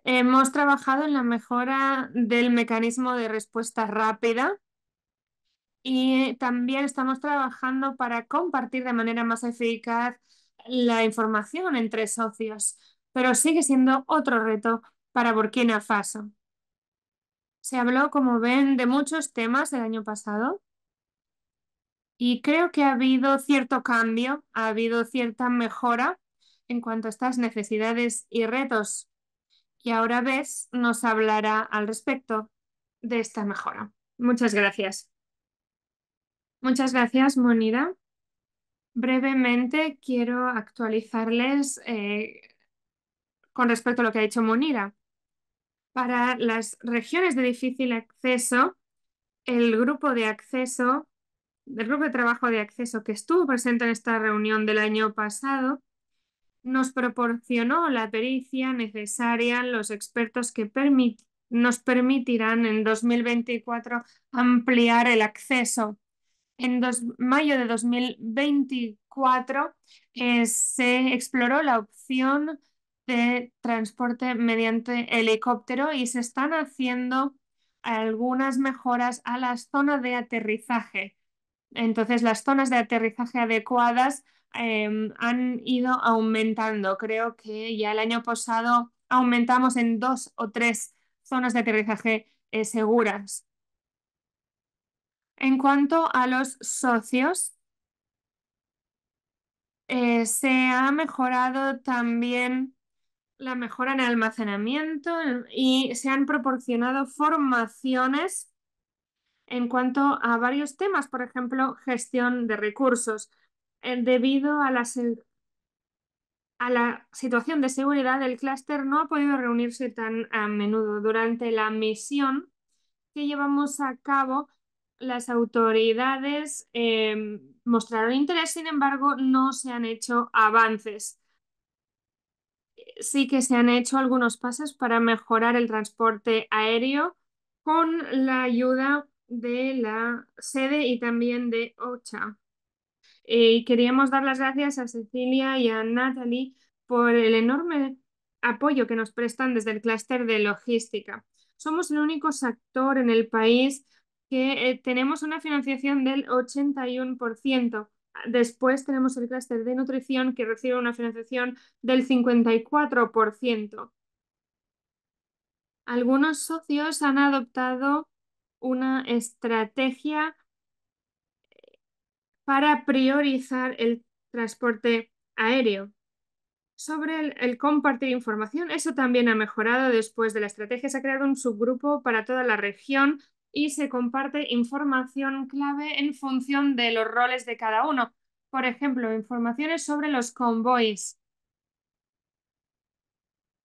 Hemos trabajado en la mejora del mecanismo de respuesta rápida y también estamos trabajando para compartir de manera más eficaz la información entre socios, pero sigue siendo otro reto para Burkina Faso. Se habló, como ven, de muchos temas el año pasado y creo que ha habido cierto cambio, ha habido cierta mejora en cuanto a estas necesidades y retos. Y ahora Ves nos hablará al respecto de esta mejora. Muchas gracias. Muchas gracias, Monira. Brevemente quiero actualizarles eh, con respecto a lo que ha dicho Monira. Para las regiones de difícil acceso, el grupo de acceso, el grupo de trabajo de acceso que estuvo presente en esta reunión del año pasado, nos proporcionó la pericia necesaria, los expertos que nos permitirán en 2024 ampliar el acceso en mayo de 2024 eh, se exploró la opción de transporte mediante helicóptero y se están haciendo algunas mejoras a las zonas de aterrizaje. Entonces, las zonas de aterrizaje adecuadas em, han ido aumentando. Creo que ya el año pasado aumentamos en dos o tres zonas de aterrizaje eh, seguras. En cuanto a los socios, eh, se ha mejorado también la mejora en almacenamiento y se han proporcionado formaciones en cuanto a varios temas, por ejemplo, gestión de recursos, eh, debido a la, a la situación de seguridad, el clúster no ha podido reunirse tan a menudo. Durante la misión que llevamos a cabo, las autoridades em, mostraron interés, sin embargo, no se han hecho avances. Sí que se han hecho algunos pasos para mejorar el transporte aéreo con la ayuda de la sede y también de OCHA. Y queríamos dar las gracias a Cecilia y a Natalie por el enorme apoyo que nos prestan desde el clúster de logística. Somos el único sector en el país que eh, tenemos una financiación del 81%. Después tenemos el clúster de nutrición que recibe una financiación del 54%. Algunos socios han adoptado una estrategia eh, para priorizar el transporte aéreo. Sobre el, compartir información, eso también ha mejorado después de la estrategia. Se ha creado un subgrupo para toda la región y se comparte información clave en función de los roles de cada uno. Por ejemplo, informaciones sobre los convoys.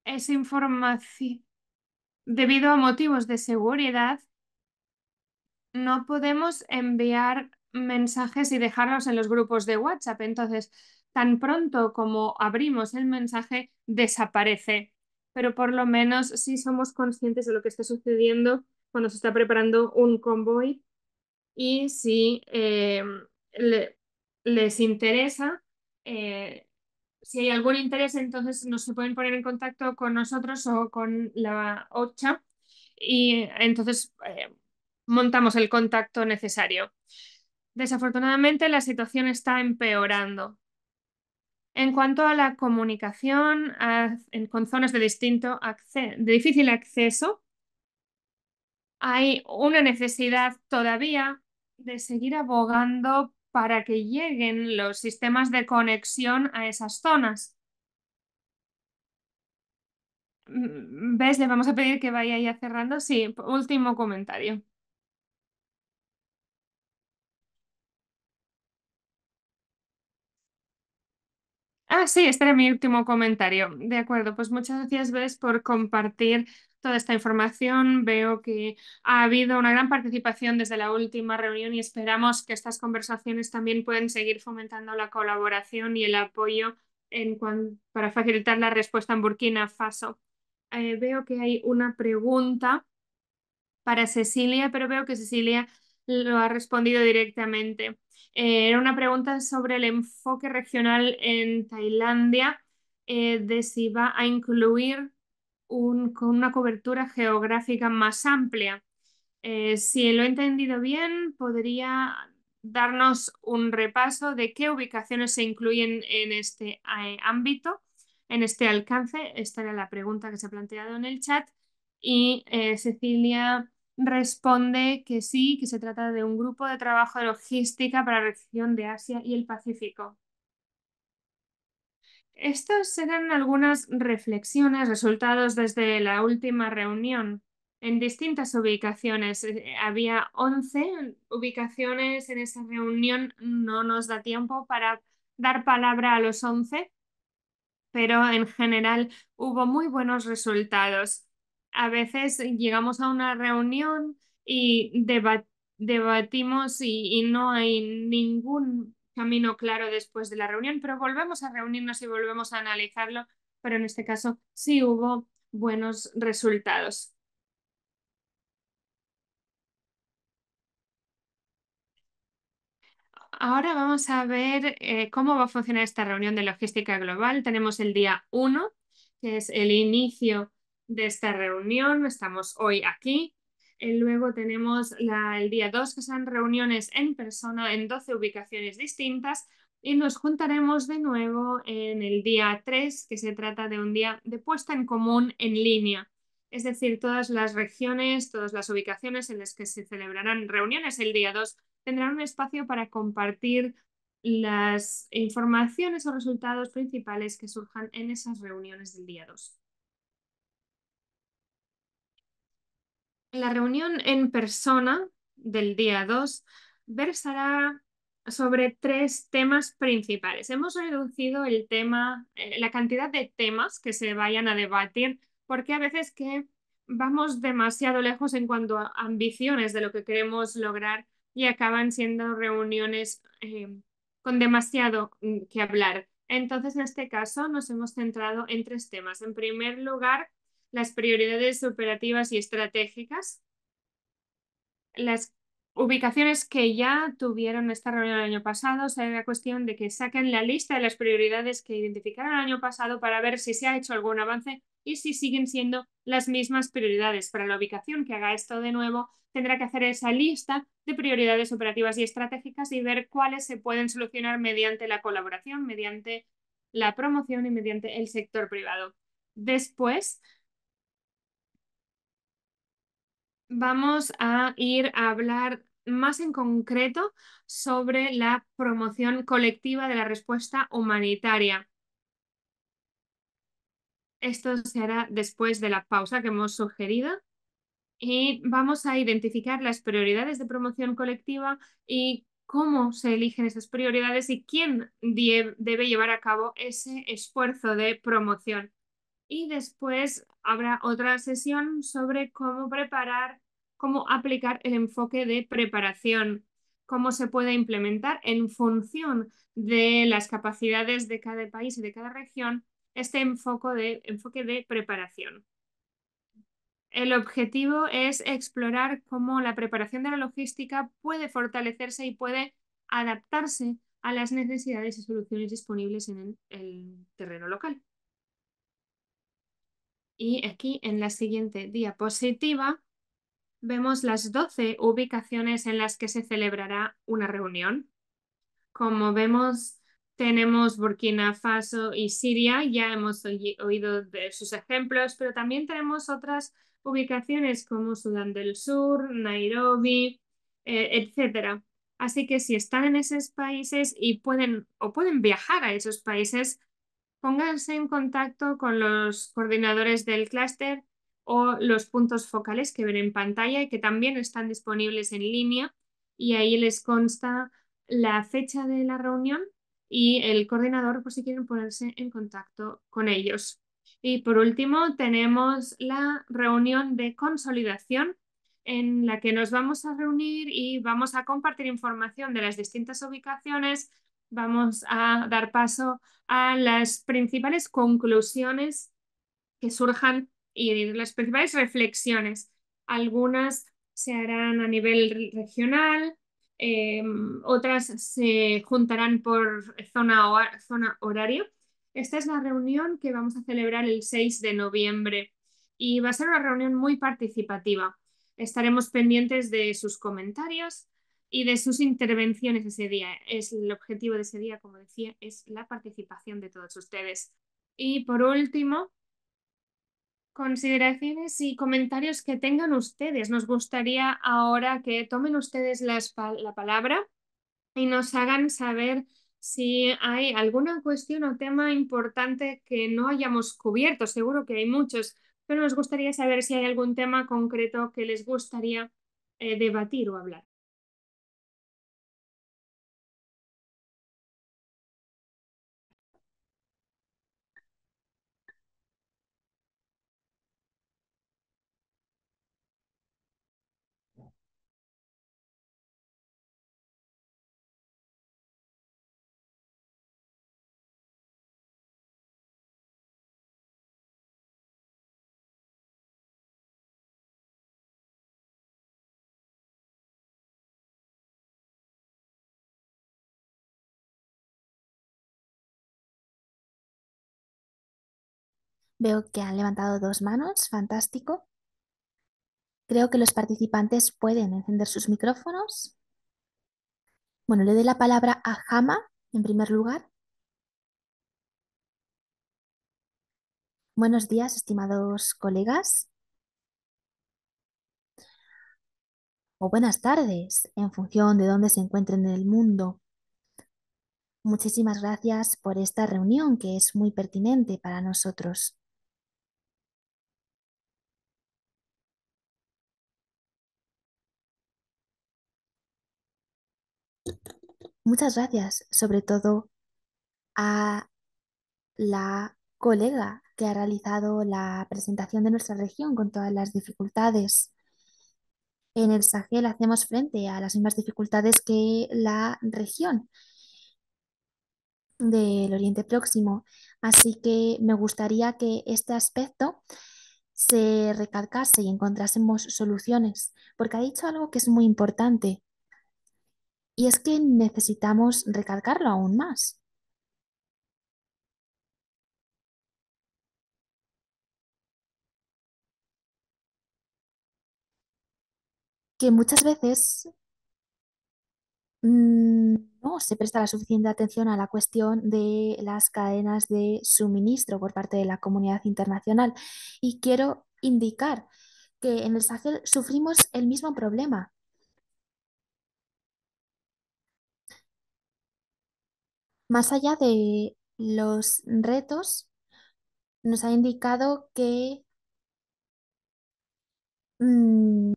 Es información. Debido a motivos de seguridad, no podemos enviar mensajes y dejarlos en los grupos de WhatsApp. Entonces, tan pronto como abrimos el mensaje, desaparece. Pero por lo menos si somos conscientes de lo que está sucediendo cuando se está preparando un convoy y si em, les interesa, eh, si hay algún interés, entonces nos pueden poner en contacto con nosotros o con la OCHA y entonces eh, montamos el contacto necesario. Desafortunadamente la situación está empeorando. En cuanto a la comunicación con zonas de, distinto de difícil acceso, hay una necesidad todavía de seguir abogando para que lleguen los sistemas de conexión a esas zonas. Mm, ¿Ves? Le vamos a pedir que vaya ya cerrando. Sí, último comentario. Ah, sí, este era mi último comentario. De acuerdo, pues muchas gracias, Ves, por compartir toda esta información. Veo que ha habido una gran participación desde la última reunión y esperamos que estas conversaciones también pueden seguir fomentando la colaboración y el apoyo para facilitar la respuesta en Burkina Faso. Eh, veo que hay una pregunta para Cecilia, pero veo que Cecilia lo ha respondido directamente. Eh, era una pregunta sobre el enfoque regional en Tailandia, eh, de si va a incluir con una cobertura geográfica más amplia. Eh, si lo he entendido bien, podría darnos un repaso de qué ubicaciones se incluyen en este ámbito, en este alcance. Esta era la pregunta que se ha planteado en el chat. Y Cecilia responde que sí, que se trata de un grupo de trabajo de logística para la región de Asia y el Pacífico. Estas eran algunas reflexiones, resultados desde la última reunión. En distintas ubicaciones, eh, había 11 ubicaciones en esa reunión, no nos da tiempo para dar palabra a los 11, pero en general hubo muy buenos resultados a veces llegamos a una reunión y debatimos y, no hay ningún camino claro después de la reunión, pero volvemos a reunirnos y volvemos a analizarlo, pero en este caso sí hubo buenos resultados. Ahora vamos a ver eh, cómo va a funcionar esta reunión de logística global. Tenemos el día 1, que es el inicio de esta reunión. Estamos hoy aquí. Eh, luego tenemos la, el día 2, que son reuniones en persona en 12 ubicaciones distintas. Y nos juntaremos de nuevo en el día 3, que se trata de un día de puesta en común en línea. Es decir, todas las regiones, todas las ubicaciones en las que se celebrarán reuniones el día 2 tendrán un espacio para compartir las informaciones o resultados principales que surjan en esas reuniones del día 2. La reunión en persona del día 2 versará sobre tres temas principales. Hemos reducido el tema, eh, la cantidad de temas que se vayan a debatir, porque a veces que vamos demasiado lejos en cuanto a ambiciones de lo que queremos lograr y acaban siendo reuniones eh, con demasiado mm, que hablar. Entonces, en este caso, nos hemos centrado en tres temas. En primer lugar, las prioridades operativas y estratégicas, las ubicaciones que ya tuvieron esta reunión el año pasado, o la cuestión de que saquen la lista de las prioridades que identificaron el año pasado para ver si se ha hecho algún avance y si siguen siendo las mismas prioridades. Para la ubicación que haga esto de nuevo, tendrá que hacer esa lista de prioridades operativas y estratégicas y ver cuáles se pueden solucionar mediante la colaboración, mediante la promoción y mediante el sector privado. Después, vamos a ir a hablar más en concreto sobre la promoción colectiva de la respuesta humanitaria. Esto se hará después de la pausa que hemos sugerido y vamos a identificar las prioridades de promoción colectiva y cómo se eligen esas prioridades y quién debe llevar a cabo ese esfuerzo de promoción. Y después habrá otra sesión sobre cómo preparar cómo aplicar el enfoque de preparación, cómo se puede implementar en función de las capacidades de cada país y de cada región este enfoque de, enfoque de preparación. El objetivo es explorar cómo la preparación de la logística puede fortalecerse y puede adaptarse a las necesidades y soluciones disponibles en el terreno local. Y aquí en la siguiente diapositiva vemos las 12 ubicaciones en las que se celebrará una reunión. Como vemos, tenemos Burkina Faso y Siria, ya hemos oído de sus ejemplos, pero también tenemos otras ubicaciones como Sudán del Sur, Nairobi, e, etc. Así que si están en esos países y pueden o pueden viajar a esos países, pónganse en contacto con los coordinadores del clúster o los puntos focales que ven en pantalla y que también están disponibles en línea y ahí les consta la fecha de la reunión y el coordinador por si quieren ponerse en contacto con ellos. Y por último, tenemos la reunión de consolidación en la que nos vamos a reunir y vamos a compartir información de las distintas ubicaciones. Vamos a dar paso a las principales conclusiones que surjan y las principales reflexiones. Algunas se harán a nivel regional, eh, otras se juntarán por zona, zona horario. Esta es la reunión que vamos a celebrar el 6 de noviembre y va a ser una reunión muy participativa. Estaremos pendientes de sus comentarios y de sus intervenciones ese día. Es el objetivo de ese día, como decía, es la participación de todos ustedes. Y por último, consideraciones y comentarios que tengan ustedes. Nos gustaría ahora que tomen ustedes la palabra y nos hagan saber si hay alguna cuestión o tema importante que no hayamos cubierto. Seguro que hay muchos, pero nos gustaría saber si hay algún tema concreto que les gustaría eh, debatir o hablar. Veo que han levantado dos manos, fantástico. Creo que los participantes pueden encender sus micrófonos. Bueno, le doy la palabra a Jama en primer lugar. Buenos días, estimados colegas. O buenas tardes, en función de dónde se encuentren en el mundo. Muchísimas gracias por esta reunión que es muy pertinente para nosotros. Muchas gracias, sobre todo a la colega que ha realizado la presentación de nuestra región con todas las dificultades. En el Sahel hacemos frente a las mismas dificultades que la región del Oriente Próximo. Así que me gustaría que este aspecto se recalcase y encontrásemos soluciones, porque ha dicho algo que es muy importante. Y es que necesitamos recalcarlo aún más. que muchas veces mm, no se presta la suficiente atención a la cuestión de las cadenas de suministro por parte de la comunidad internacional. Y quiero indicar que en el Sahel sufrimos el mismo problema. Más allá de los retos, nos ha indicado que mm,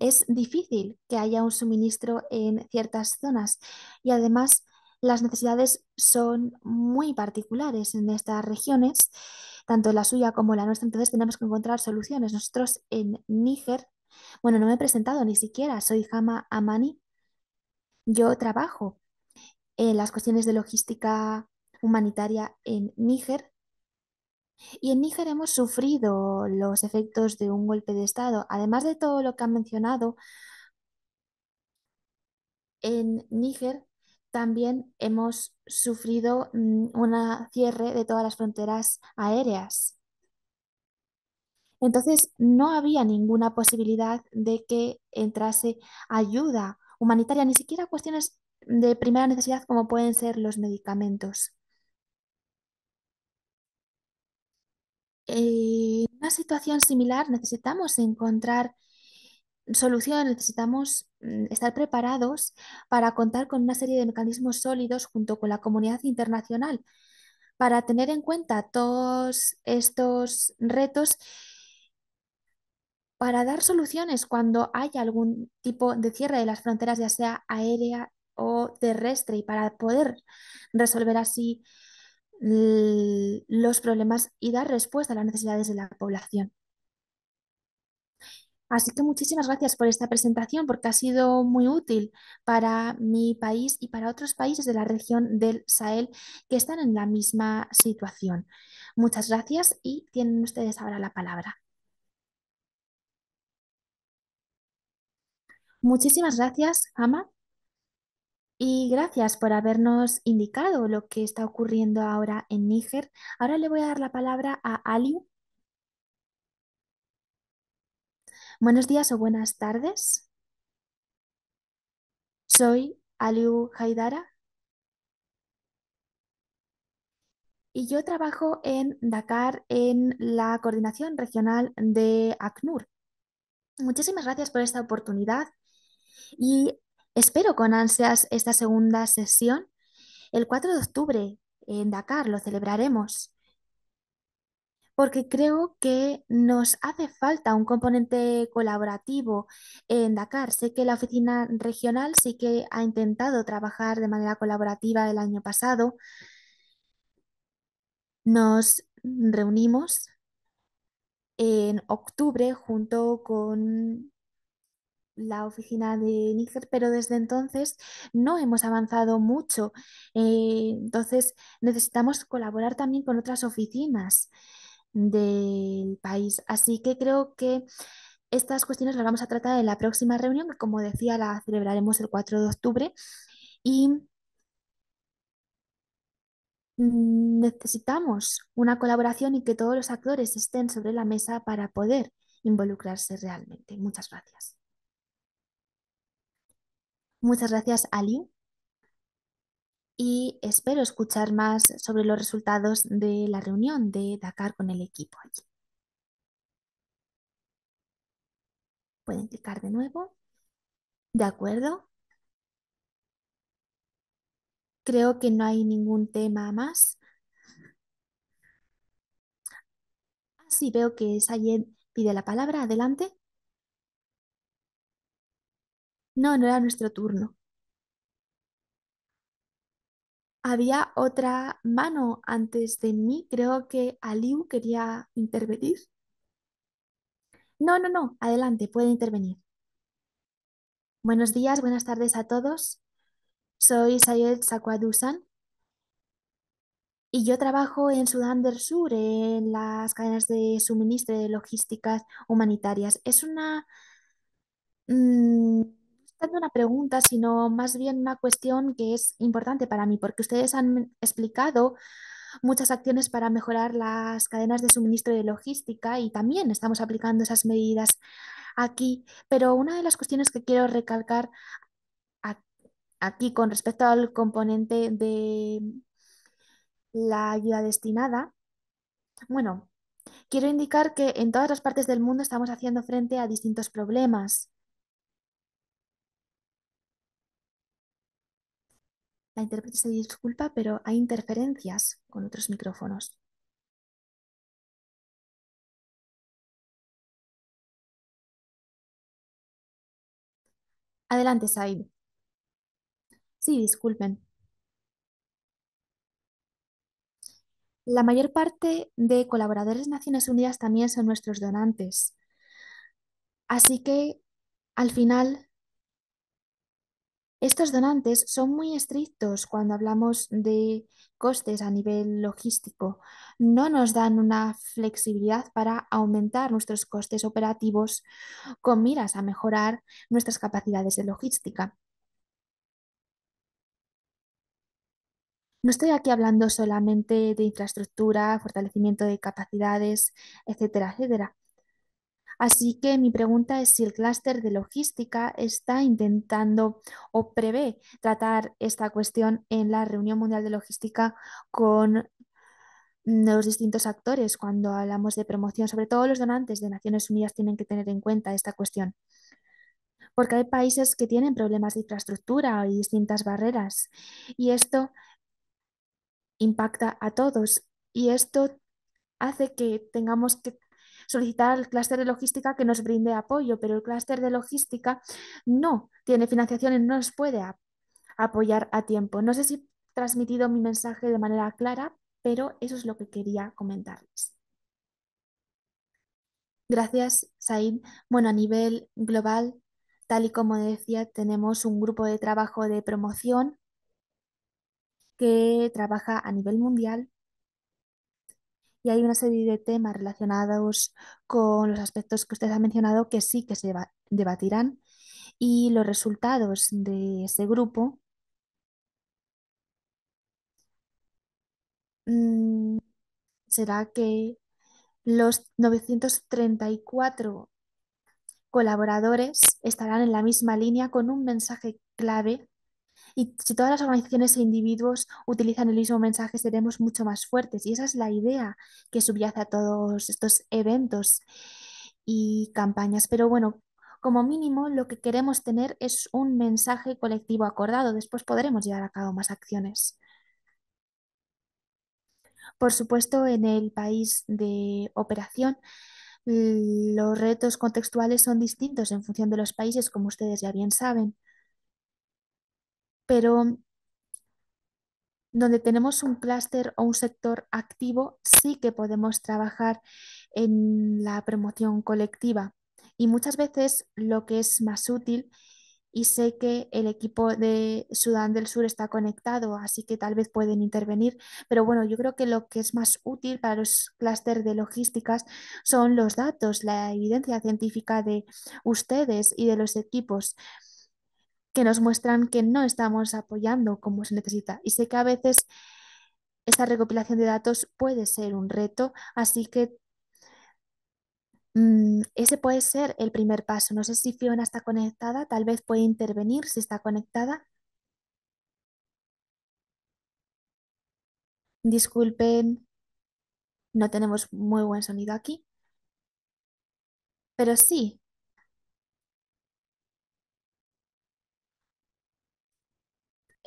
es difícil que haya un suministro en ciertas zonas y además las necesidades son muy particulares en estas regiones, tanto la suya como la nuestra, entonces tenemos que encontrar soluciones. Nosotros en Níger, bueno, no me he presentado ni siquiera, soy Jama Amani, yo trabajo eh, las cuestiones de logística humanitaria en Níger. Y en Níger hemos sufrido los efectos de un golpe de Estado. Además de todo lo que han mencionado, en Níger también hemos sufrido mm, un cierre de todas las fronteras aéreas. Entonces, no había ninguna posibilidad de que entrase ayuda humanitaria, ni siquiera cuestiones de primera necesidad como pueden ser los medicamentos. En eh, una situación similar necesitamos encontrar soluciones necesitamos mm, estar preparados para contar con una serie de mecanismos sólidos junto con la comunidad internacional para tener en cuenta todos estos retos para dar soluciones cuando haya algún tipo de cierre de las fronteras, ya sea aérea, o terrestre y para poder resolver así los problemas y dar respuesta a las necesidades de la población. Así que muchísimas gracias por esta presentación porque ha sido muy útil para mi país y para otros países de la región del Sahel que están en la misma situación. Muchas gracias y tienen ustedes ahora la palabra. Muchísimas gracias, Ama. Y gracias por habernos indicado lo que está ocurriendo ahora en Níger. Ahora le voy a dar la palabra a Aliu. Buenos días o buenas tardes. Soy Aliu Haidara y yo trabajo en Dakar en la coordinación regional de ACNUR. Muchísimas gracias por esta oportunidad y Espero con ansias esta segunda sesión. El 4 de octubre en Dakar lo celebraremos porque creo que nos hace falta un componente colaborativo en Dakar. Sé que la oficina regional sí que ha intentado trabajar de manera colaborativa el año pasado. Nos reunimos en octubre junto con la oficina de Níger, pero desde entonces no hemos avanzado mucho. Eh, entonces necesitamos colaborar también con otras oficinas del país. Así que creo que estas cuestiones las vamos a tratar en la próxima reunión, que como decía, la celebraremos el 4 de octubre. Y necesitamos una colaboración y que todos los actores estén sobre la mesa para poder involucrarse realmente. Muchas gracias. Muchas gracias, Ali. Y espero escuchar más sobre los resultados de la reunión de Dakar con el equipo allí. Pueden clicar de nuevo. De acuerdo. Creo que no hay ningún tema más. Ah, sí, veo que Sayed pide la palabra. Adelante. No, no era nuestro turno. Había otra mano antes de mí. Creo que Aliu quería intervenir. No, no, no. Adelante, puede intervenir. Buenos días, buenas tardes a todos. Soy Sayed Sakwadusan y yo trabajo en Sudán del Sur, en las cadenas de suministro de logísticas humanitarias. Es una mm, tanto una pregunta, sino más bien una cuestión que es importante para mí, porque ustedes han explicado muchas acciones para mejorar las cadenas de suministro y de logística y también estamos aplicando esas medidas aquí. Pero una de las cuestiones que quiero recalcar aquí con respecto al componente de la ayuda destinada, bueno, quiero indicar que en todas las partes del mundo estamos haciendo frente a distintos problemas La intérprete se disculpa, pero hay interferencias con otros micrófonos. Adelante, Said. Sí, disculpen. La mayor parte de colaboradores de Naciones Unidas también son nuestros donantes. Así que, al final, estos donantes son muy estrictos cuando hablamos de costes a nivel logístico. No nos dan una flexibilidad para aumentar nuestros costes operativos con miras a mejorar nuestras capacidades de logística. No estoy aquí hablando solamente de infraestructura, fortalecimiento de capacidades, etcétera, etcétera. Así que mi pregunta es si el clúster de logística está intentando o prevé tratar esta cuestión en la reunión mundial de logística con los distintos actores cuando hablamos de promoción, sobre todo los donantes de Naciones Unidas tienen que tener en cuenta esta cuestión. Porque hay países que tienen problemas de infraestructura y distintas barreras y esto impacta a todos y esto hace que tengamos que solicitar al clúster de logística que nos brinde apoyo, pero el clúster de logística no tiene financiación y no nos puede apoyar a tiempo. No sé si he transmitido mi mensaje de manera clara, pero eso es lo que quería comentarles. Gracias, Said. Bueno, a nivel global, tal y como decía, tenemos un grupo de trabajo de promoción que trabaja a nivel mundial y hay una serie de temas relacionados con los aspectos que usted ha mencionado que sí que se debatirán y los resultados de ese grupo mm, será que los 934 colaboradores estarán en la misma línea con un mensaje clave y si todas las organizaciones e individuos utilizan el mismo mensaje, seremos mucho más fuertes. Y esa es la idea que subyace a todos estos eventos y campañas. Pero bueno, como mínimo lo que queremos tener es un mensaje colectivo acordado. Después podremos llevar a cabo más acciones. Por supuesto, en el país de operación, los retos contextuales son distintos en función de los países, como ustedes ya bien saben pero donde tenemos un clúster o un sector activo, sí que podemos trabajar en la promoción colectiva. Y muchas veces lo que es más útil, y sé que el equipo de Sudán del Sur está conectado, así que tal vez pueden intervenir, pero bueno, yo creo que lo que es más útil para los clústeres de logísticas son los datos, la evidencia científica de ustedes y de los equipos que nos muestran que no estamos apoyando como se necesita. Y sé que a veces esa recopilación de datos puede ser un reto, así que mm, ese puede ser el primer paso. No sé si Fiona está conectada, tal vez puede intervenir si está conectada. Disculpen, no tenemos muy buen sonido aquí. Pero sí,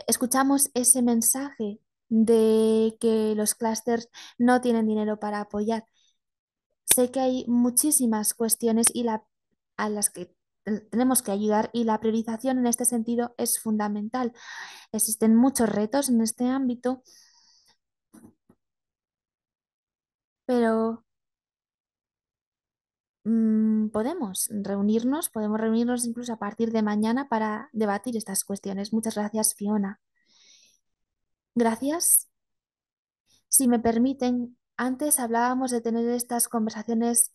escuchamos ese mensaje de que los clusters no tienen dinero para apoyar. Sé que hay muchísimas cuestiones y a las que tenemos que ayudar y la priorización en este sentido es fundamental. Existen muchos retos en este ámbito, pero Mm, podemos reunirnos, podemos reunirnos incluso a partir de mañana para debatir estas cuestiones. Muchas gracias, Fiona. Gracias. Si me permiten, antes hablábamos de tener estas conversaciones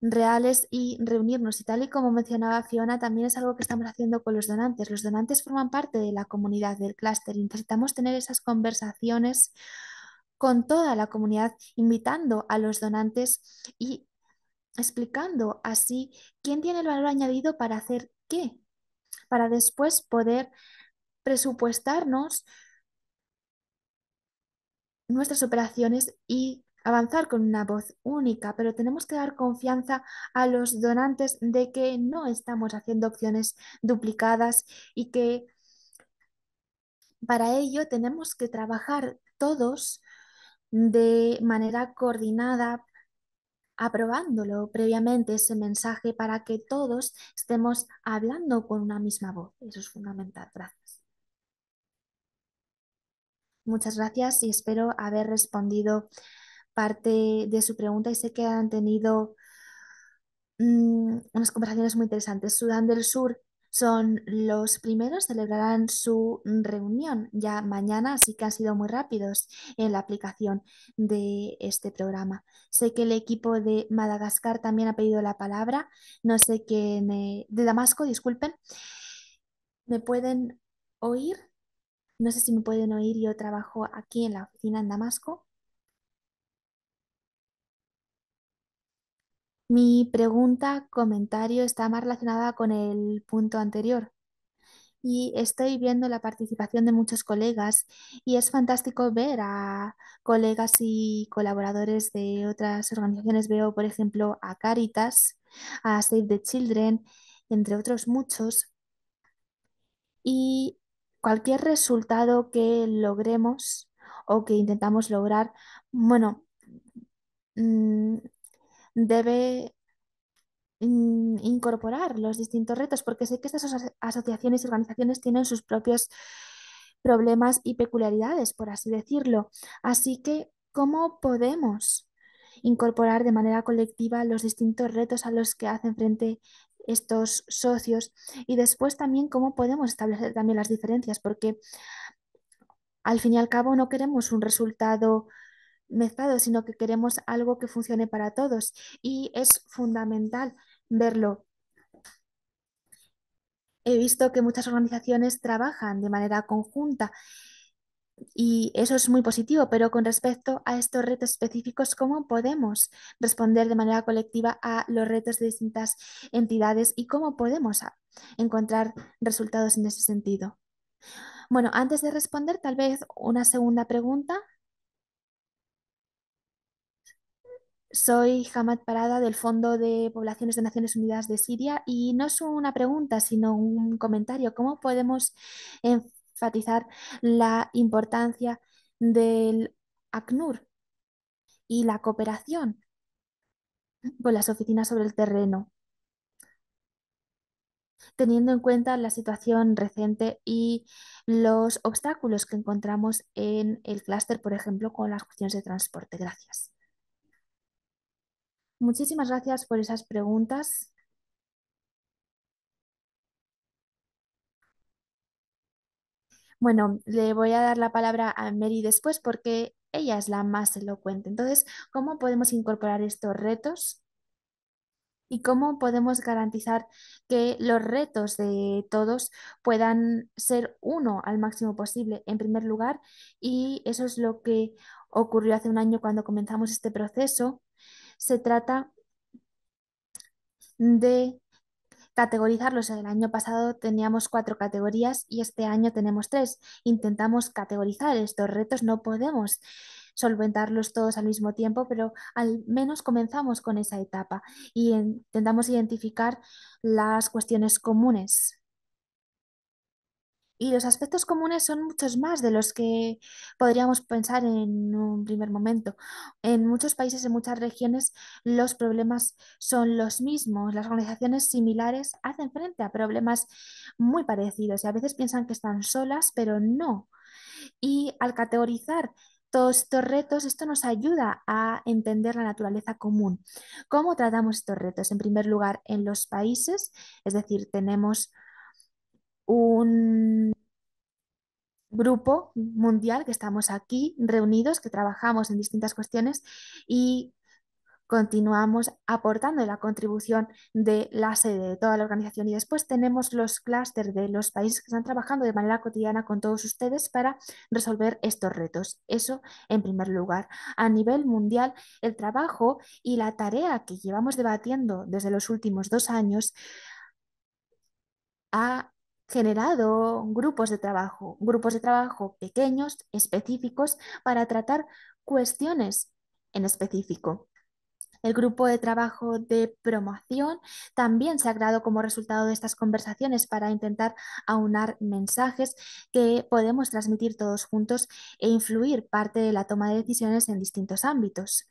reales y reunirnos. Y tal y como mencionaba Fiona, también es algo que estamos haciendo con los donantes. Los donantes forman parte de la comunidad del clúster. Intentamos tener esas conversaciones con toda la comunidad, invitando a los donantes y explicando así quién tiene el valor añadido para hacer qué, para después poder presupuestarnos nuestras operaciones y avanzar con una voz única, pero tenemos que dar confianza a los donantes de que no estamos haciendo opciones duplicadas y que para ello tenemos que trabajar todos de manera coordinada aprobándolo previamente ese mensaje para que todos estemos hablando con una misma voz. Eso es fundamental. Gracias. Muchas gracias y espero haber respondido parte de su pregunta y sé que han tenido mm, unas conversaciones muy interesantes. Sudán del Sur son los primeros, celebrarán su reunión ya mañana, así que han sido muy rápidos en la aplicación de este programa. Sé que el equipo de Madagascar también ha pedido la palabra, no sé quién, de Damasco, disculpen. ¿Me pueden oír? No sé si me pueden oír, yo trabajo aquí en la oficina en Damasco. Mi pregunta, comentario está más relacionada con el punto anterior. Y estoy viendo la participación de muchos colegas y es fantástico ver a colegas y colaboradores de otras organizaciones. Veo, por ejemplo, a Caritas, a Save the Children, entre otros muchos. Y cualquier resultado que logremos o que intentamos lograr, bueno, mm, debe mm, incorporar los distintos retos, porque sé que estas asociaciones y organizaciones tienen sus propios problemas y peculiaridades, por así decirlo. Así que, ¿cómo podemos incorporar de manera colectiva los distintos retos a los que hacen frente estos socios? Y después también, ¿cómo podemos establecer también las diferencias? Porque, al fin y al cabo, no queremos un resultado sino que queremos algo que funcione para todos y es fundamental verlo. He visto que muchas organizaciones trabajan de manera conjunta y eso es muy positivo, pero con respecto a estos retos específicos, ¿cómo podemos responder de manera colectiva a los retos de distintas entidades y cómo podemos encontrar resultados en ese sentido? Bueno, antes de responder, tal vez una segunda pregunta Soy Hamad Parada del Fondo de Poblaciones de Naciones Unidas de Siria y no es una pregunta, sino un comentario. ¿Cómo podemos enfatizar la importancia del ACNUR y la cooperación con las oficinas sobre el terreno, teniendo en cuenta la situación reciente y los obstáculos que encontramos en el clúster, por ejemplo, con las cuestiones de transporte? Gracias. Muchísimas gracias por esas preguntas. Bueno, le voy a dar la palabra a Mary después porque ella es la más elocuente. Entonces, ¿cómo podemos incorporar estos retos? ¿Y cómo podemos garantizar que los retos de todos puedan ser uno al máximo posible en primer lugar? Y eso es lo que ocurrió hace un año cuando comenzamos este proceso se trata de categorizarlos. El año pasado teníamos cuatro categorías y este año tenemos tres. Intentamos categorizar estos retos, no podemos solventarlos todos al mismo tiempo, pero al menos comenzamos con esa etapa y intentamos identificar las cuestiones comunes y los aspectos comunes son muchos más de los que podríamos pensar en un primer momento. En muchos países, en muchas regiones, los problemas son los mismos. Las organizaciones similares hacen frente a problemas muy parecidos y a veces piensan que están solas, pero no. Y al categorizar todos estos retos, esto nos ayuda a entender la naturaleza común. ¿Cómo tratamos estos retos? En primer lugar, en los países, es decir, tenemos un grupo mundial que estamos aquí reunidos, que trabajamos en distintas cuestiones y continuamos aportando la contribución de la sede de toda la organización y después tenemos los clústeres de los países que están trabajando de manera cotidiana con todos ustedes para resolver estos retos. Eso en primer lugar. A nivel mundial, el trabajo y la tarea que llevamos debatiendo desde los últimos dos años ha generado grupos de trabajo, grupos de trabajo pequeños, específicos, para tratar cuestiones en específico. El grupo de trabajo de promoción también se ha creado como resultado de estas conversaciones para intentar aunar mensajes que podemos transmitir todos juntos e influir parte de la toma de decisiones en distintos ámbitos.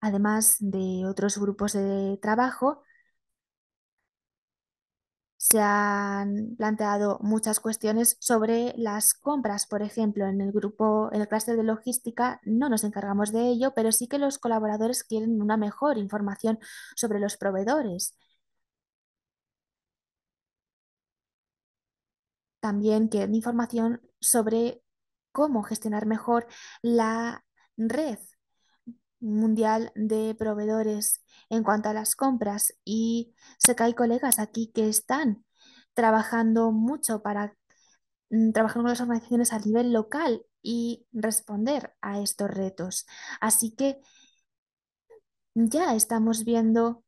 Además de otros grupos de trabajo, se han planteado muchas cuestiones sobre las compras, por ejemplo, en el grupo, en el clúster de logística no nos encargamos de ello, pero sí que los colaboradores quieren una mejor información sobre los proveedores. También quieren información sobre cómo gestionar mejor la red mundial de proveedores en cuanto a las compras y sé que hay colegas aquí que están trabajando mucho para mm, trabajar con las organizaciones a nivel local y responder a estos retos. Así que ya estamos viendo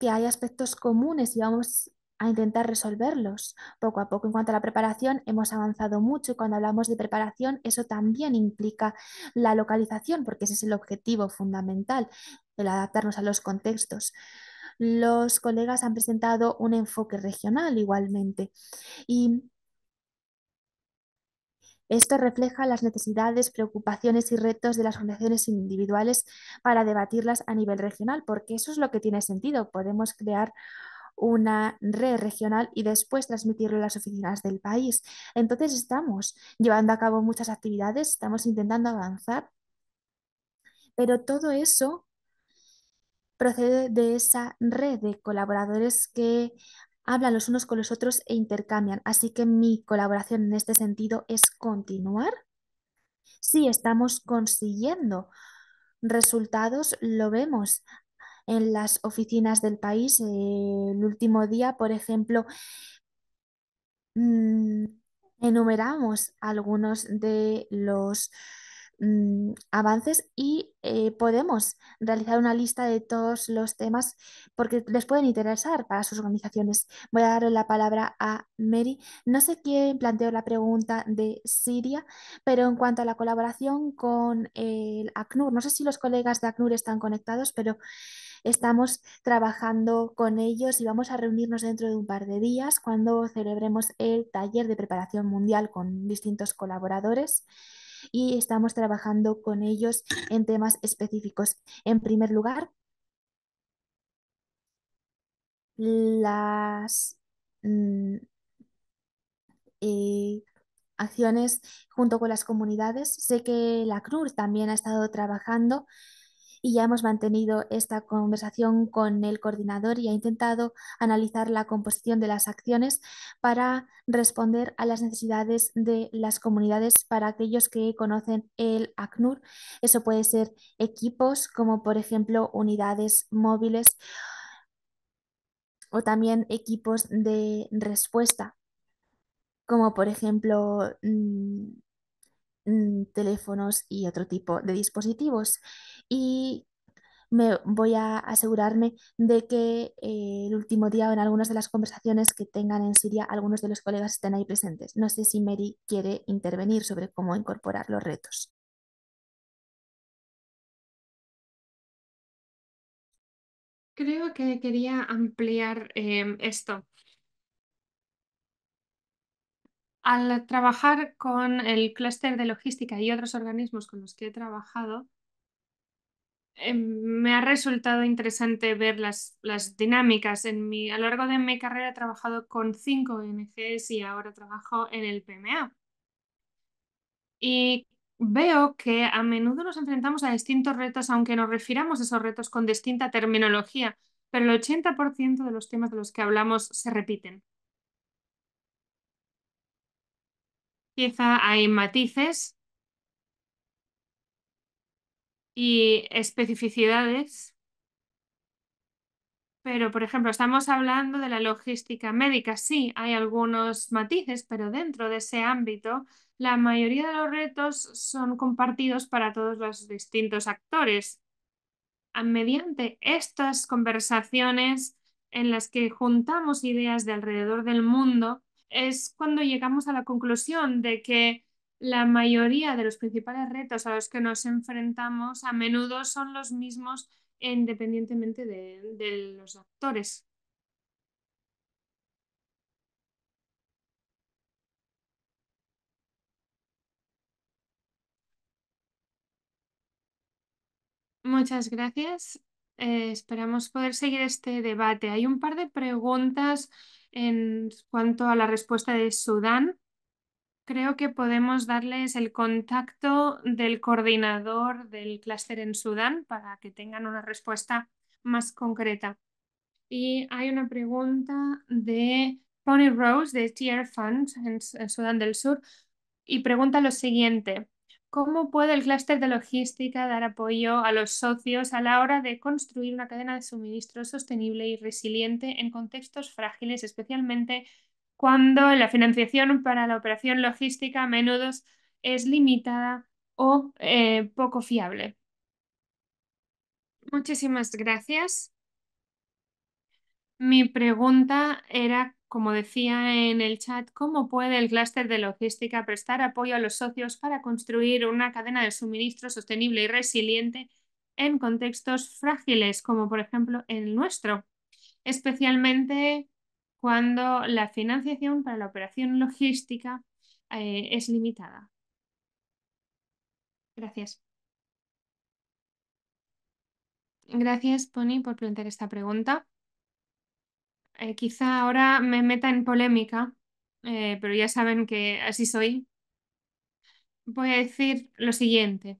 que hay aspectos comunes y vamos a intentar resolverlos poco a poco. En cuanto a la preparación, hemos avanzado mucho y cuando hablamos de preparación, eso también implica la localización, porque ese es el objetivo fundamental, el adaptarnos a los contextos. Los colegas han presentado un enfoque regional igualmente y esto refleja las necesidades, preocupaciones y retos de las organizaciones individuales para debatirlas a nivel regional, porque eso es lo que tiene sentido. Podemos crear una red regional y después transmitirlo a las oficinas del país. Entonces estamos llevando a cabo muchas actividades, estamos intentando avanzar, pero todo eso procede de esa red de colaboradores que hablan los unos con los otros e intercambian. Así que mi colaboración en este sentido es continuar. Si sí, estamos consiguiendo resultados, lo vemos en las oficinas del país eh, el último día, por ejemplo, mm, enumeramos algunos de los mm, avances y eh, podemos realizar una lista de todos los temas porque les pueden interesar para sus organizaciones. Voy a dar la palabra a Mary. No sé quién planteó la pregunta de Siria, pero en cuanto a la colaboración con el ACNUR, no sé si los colegas de ACNUR están conectados, pero Estamos trabajando con ellos y vamos a reunirnos dentro de un par de días cuando celebremos el taller de preparación mundial con distintos colaboradores y estamos trabajando con ellos en temas específicos. En primer lugar, las mm, eh, acciones junto con las comunidades. Sé que la CRUR también ha estado trabajando y ya hemos mantenido esta conversación con el coordinador y ha intentado analizar la composición de las acciones para responder a las necesidades de las comunidades para aquellos que conocen el ACNUR. Eso puede ser equipos como por ejemplo unidades móviles o también equipos de respuesta como por ejemplo mm, Mm, teléfonos y otro tipo de dispositivos. Y me voy a asegurarme de que eh, el último día o en algunas de las conversaciones que tengan en Siria algunos de los colegas estén ahí presentes. No sé si Mary quiere intervenir sobre cómo incorporar los retos. Creo que quería ampliar em, esto. Al trabajar con el clúster de logística y otros organismos con los que he trabajado, eh, me ha resultado interesante ver las, dinámicas. En mi, a lo largo de mi carrera he trabajado con cinco ONGs y ahora trabajo en el PMA. Y veo que a menudo nos enfrentamos a distintos retos, aunque nos refiramos a esos retos con distinta terminología, pero el 80% de los temas de los que hablamos se repiten. Quizá hay matices y especificidades, pero por ejemplo, estamos hablando de la logística médica. Sí, hay algunos matices, pero dentro de ese ámbito, la mayoría de los retos son compartidos para todos los distintos actores. Mediante estas conversaciones en las que juntamos ideas de alrededor del mundo, es cuando llegamos a la conclusión de que la mayoría de los principales retos a los que nos enfrentamos a menudo son los mismos e independientemente de, los actores. Muchas gracias. Eh, esperamos poder seguir este debate. Hay un par de preguntas en cuanto a la respuesta de Sudán, creo que podemos darles el contacto del coordinador del clúster en Sudán para que tengan una respuesta más concreta. Y hay una pregunta de Pony Rose de Tier Fund en, en Sudán del Sur y pregunta lo siguiente. ¿Cómo puede el clúster de logística dar apoyo a los socios a la hora de construir una cadena de suministro sostenible y resiliente en contextos frágiles, especialmente cuando la financiación para la operación logística a menudo es limitada o eh, poco fiable? Muchísimas gracias. Mi pregunta era, como decía en el chat, ¿cómo puede el clúster de logística prestar apoyo a los socios para construir una cadena de suministro sostenible y resiliente en contextos frágiles, como por ejemplo el nuestro? Especialmente cuando la financiación para la operación logística eh, es limitada. Gracias. Gracias, Pony, por plantear esta pregunta. Eh, quizá ahora me meta en polémica, eh, pero ya saben que así soy, voy a decir lo siguiente.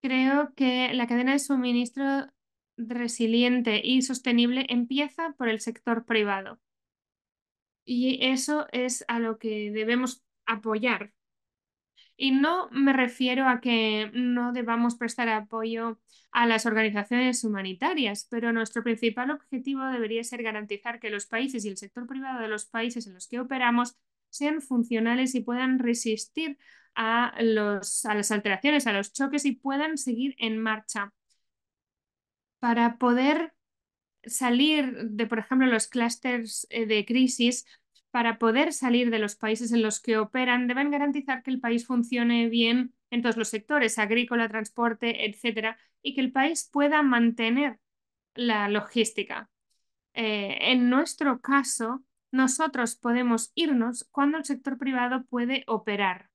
Creo que la cadena de suministro resiliente y sostenible empieza por el sector privado. Y eso es a lo que debemos apoyar y no me refiero a que no debamos prestar apoyo a las organizaciones humanitarias, pero nuestro principal objetivo debería ser garantizar que los países y el sector privado de los países en los que operamos sean funcionales y puedan resistir a, los, a las alteraciones, a los choques y puedan seguir en marcha. Para poder salir de, por ejemplo, los clústeres eh, de crisis, para poder salir de los países en los que operan, deben garantizar que el país funcione bien en todos los sectores, agrícola, transporte, etcétera, y que el país pueda mantener la logística. Eh, en nuestro caso, nosotros podemos irnos cuando el sector privado puede operar.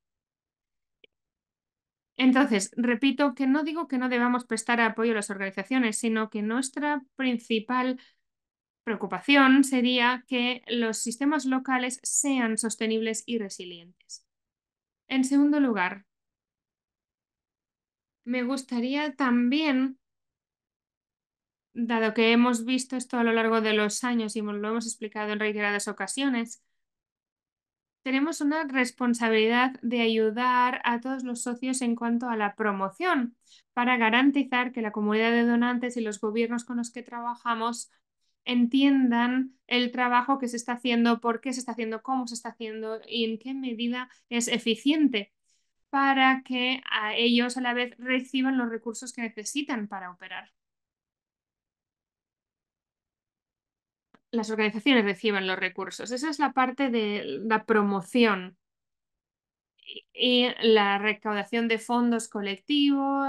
Entonces, repito que no digo que no debamos prestar apoyo a las organizaciones, sino que nuestra principal preocupación sería que los sistemas locales sean sostenibles y resilientes. En segundo lugar, me gustaría también, dado que hemos visto esto a lo largo de los años y lo hemos explicado en reiteradas ocasiones, tenemos una responsabilidad de ayudar a todos los socios en cuanto a la promoción para garantizar que la comunidad de donantes y los gobiernos con los que trabajamos entiendan el trabajo que se está haciendo, por qué se está haciendo, cómo se está haciendo y en qué medida es eficiente para que ellos a la vez reciban los recursos que necesitan para operar. Las organizaciones reciban los recursos. Esa es la parte de la promoción y la recaudación de fondos colectivo,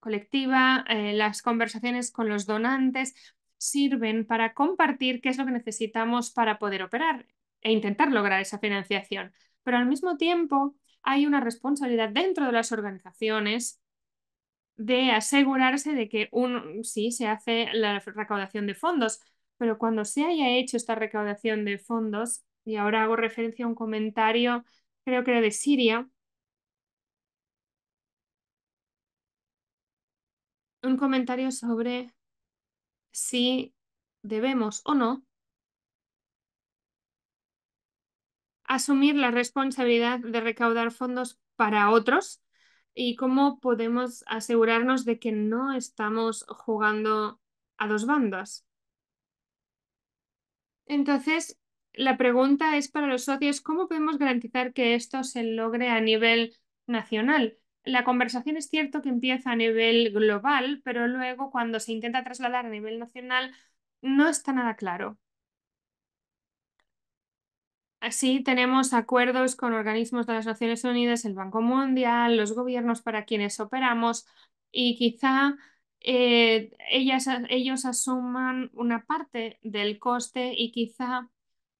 colectiva, eh, las conversaciones con los donantes sirven para compartir qué es lo que necesitamos para poder operar e intentar lograr esa financiación. Pero al mismo tiempo hay una responsabilidad dentro de las organizaciones de asegurarse de que un, sí se hace la recaudación de fondos, pero cuando se haya hecho esta recaudación de fondos, y ahora hago referencia a un comentario, creo que era de Siria, un comentario sobre si debemos o no asumir la responsabilidad de recaudar fondos para otros y cómo podemos asegurarnos de que no estamos jugando a dos bandas. Entonces, la pregunta es para los socios, ¿cómo podemos garantizar que esto se logre a nivel nacional? la conversación es cierto que empieza a nivel global, pero luego cuando se intenta trasladar a nivel nacional no está nada claro. Así tenemos acuerdos con organismos de las Naciones Unidas, el Banco Mundial, los gobiernos para quienes operamos y quizá eh, ellas, ellos asuman una parte del coste y quizá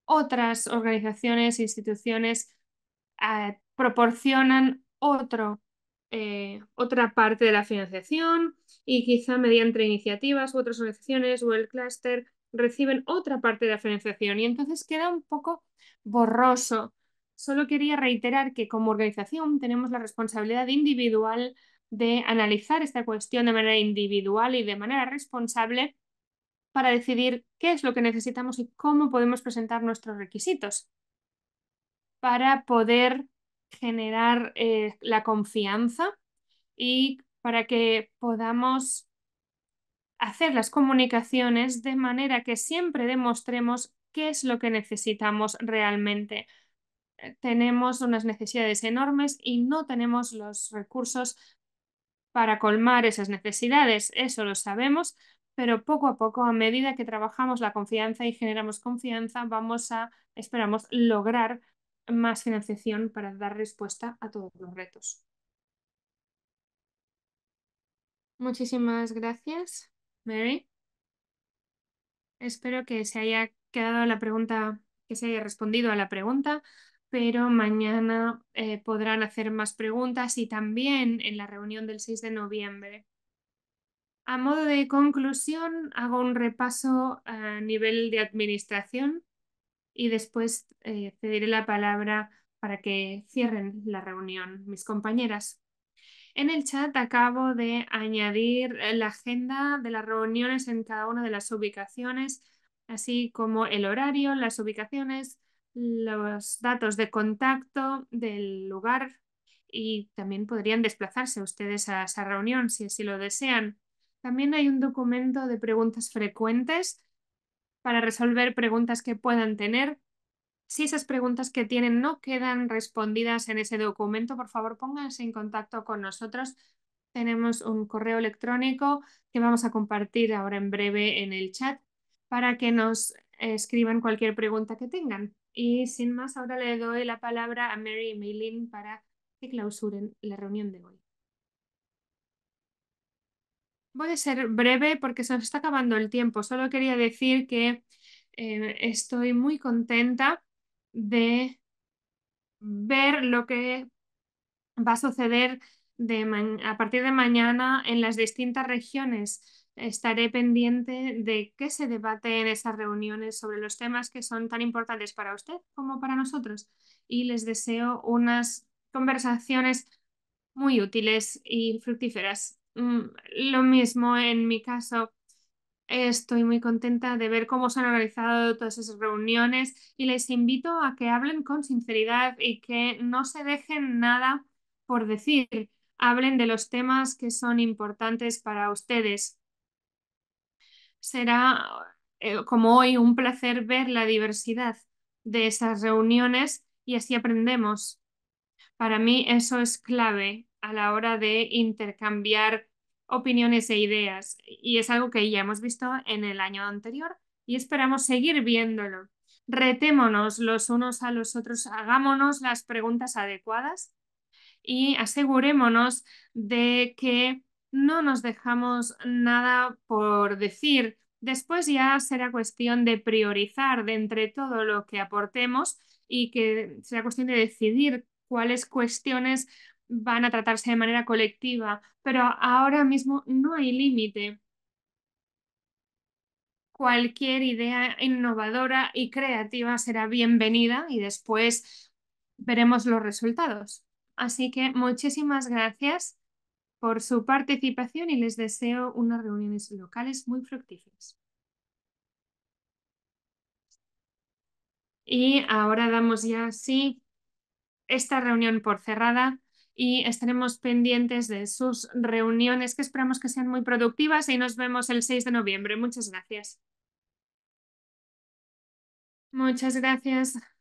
otras organizaciones e instituciones eh, proporcionan otro eh, otra parte de la financiación y quizá mediante iniciativas u otras organizaciones o el clúster reciben otra parte de la financiación y entonces queda un poco borroso. Solo quería reiterar que como organización tenemos la responsabilidad individual de analizar esta cuestión de manera individual y de manera responsable para decidir qué es lo que necesitamos y cómo podemos presentar nuestros requisitos para poder generar eh, la confianza y para que podamos hacer las comunicaciones de manera que siempre demostremos qué es lo que necesitamos realmente. Eh, tenemos unas necesidades enormes y no tenemos los recursos para colmar esas necesidades, eso lo sabemos, pero poco a poco, a medida que trabajamos la confianza y generamos confianza, vamos a, esperamos, lograr más financiación para dar respuesta a todos los retos. Muchísimas gracias, Mary. Espero que se haya quedado la pregunta, que se haya respondido a la pregunta, pero mañana eh, podrán hacer más preguntas y también en la reunión del 6 de noviembre. A modo de conclusión, hago un repaso a nivel de administración y después cederé eh, la palabra para que cierren la reunión mis compañeras. En el chat acabo de añadir eh, la agenda de las reuniones en cada una de las ubicaciones, así como el horario, las ubicaciones, los datos de contacto del lugar y también podrían desplazarse ustedes a esa reunión si así lo desean. También hay un documento de preguntas frecuentes para resolver preguntas que puedan tener. Si esas preguntas que tienen no quedan respondidas en ese documento, por favor pónganse en contacto con nosotros. Tenemos un correo electrónico que vamos a compartir ahora en breve en el chat para que nos escriban cualquier pregunta que tengan. Y sin más, ahora le doy la palabra a Mary y Maylin para que clausuren la reunión de hoy. Voy a ser breve porque se nos está acabando el tiempo. Solo quería decir que eh, estoy muy contenta de ver lo que va a suceder a partir de mañana en las distintas regiones. Estaré pendiente de qué se debate en esas reuniones sobre los temas que son tan importantes para usted como para nosotros. Y les deseo unas conversaciones muy útiles y fructíferas. Mm, lo mismo en mi caso. Estoy muy contenta de ver cómo se han organizado todas esas reuniones y les invito a que hablen con sinceridad y que no se dejen nada por decir. Hablen de los temas que son importantes para ustedes. Será, eh, como hoy, un placer ver la diversidad de esas reuniones y así aprendemos. Para mí eso es clave a la hora de intercambiar opiniones e ideas. Y es algo que ya hemos visto en el año anterior y esperamos seguir viéndolo. Retémonos los unos a los otros, hagámonos las preguntas adecuadas y asegurémonos de que no nos dejamos nada por decir. Después ya será cuestión de priorizar de entre todo lo que aportemos y que será cuestión de decidir cuáles cuestiones van a tratarse de manera colectiva, pero ahora mismo no hay límite. Cualquier idea innovadora y creativa será bienvenida y después veremos los resultados. Así que muchísimas gracias por su participación y les deseo unas reuniones locales muy fructíferas. Y ahora damos ya sí esta reunión por cerrada y estaremos pendientes de sus reuniones que esperamos que sean muy productivas y nos vemos el 6 de noviembre. Muchas gracias. Muchas gracias.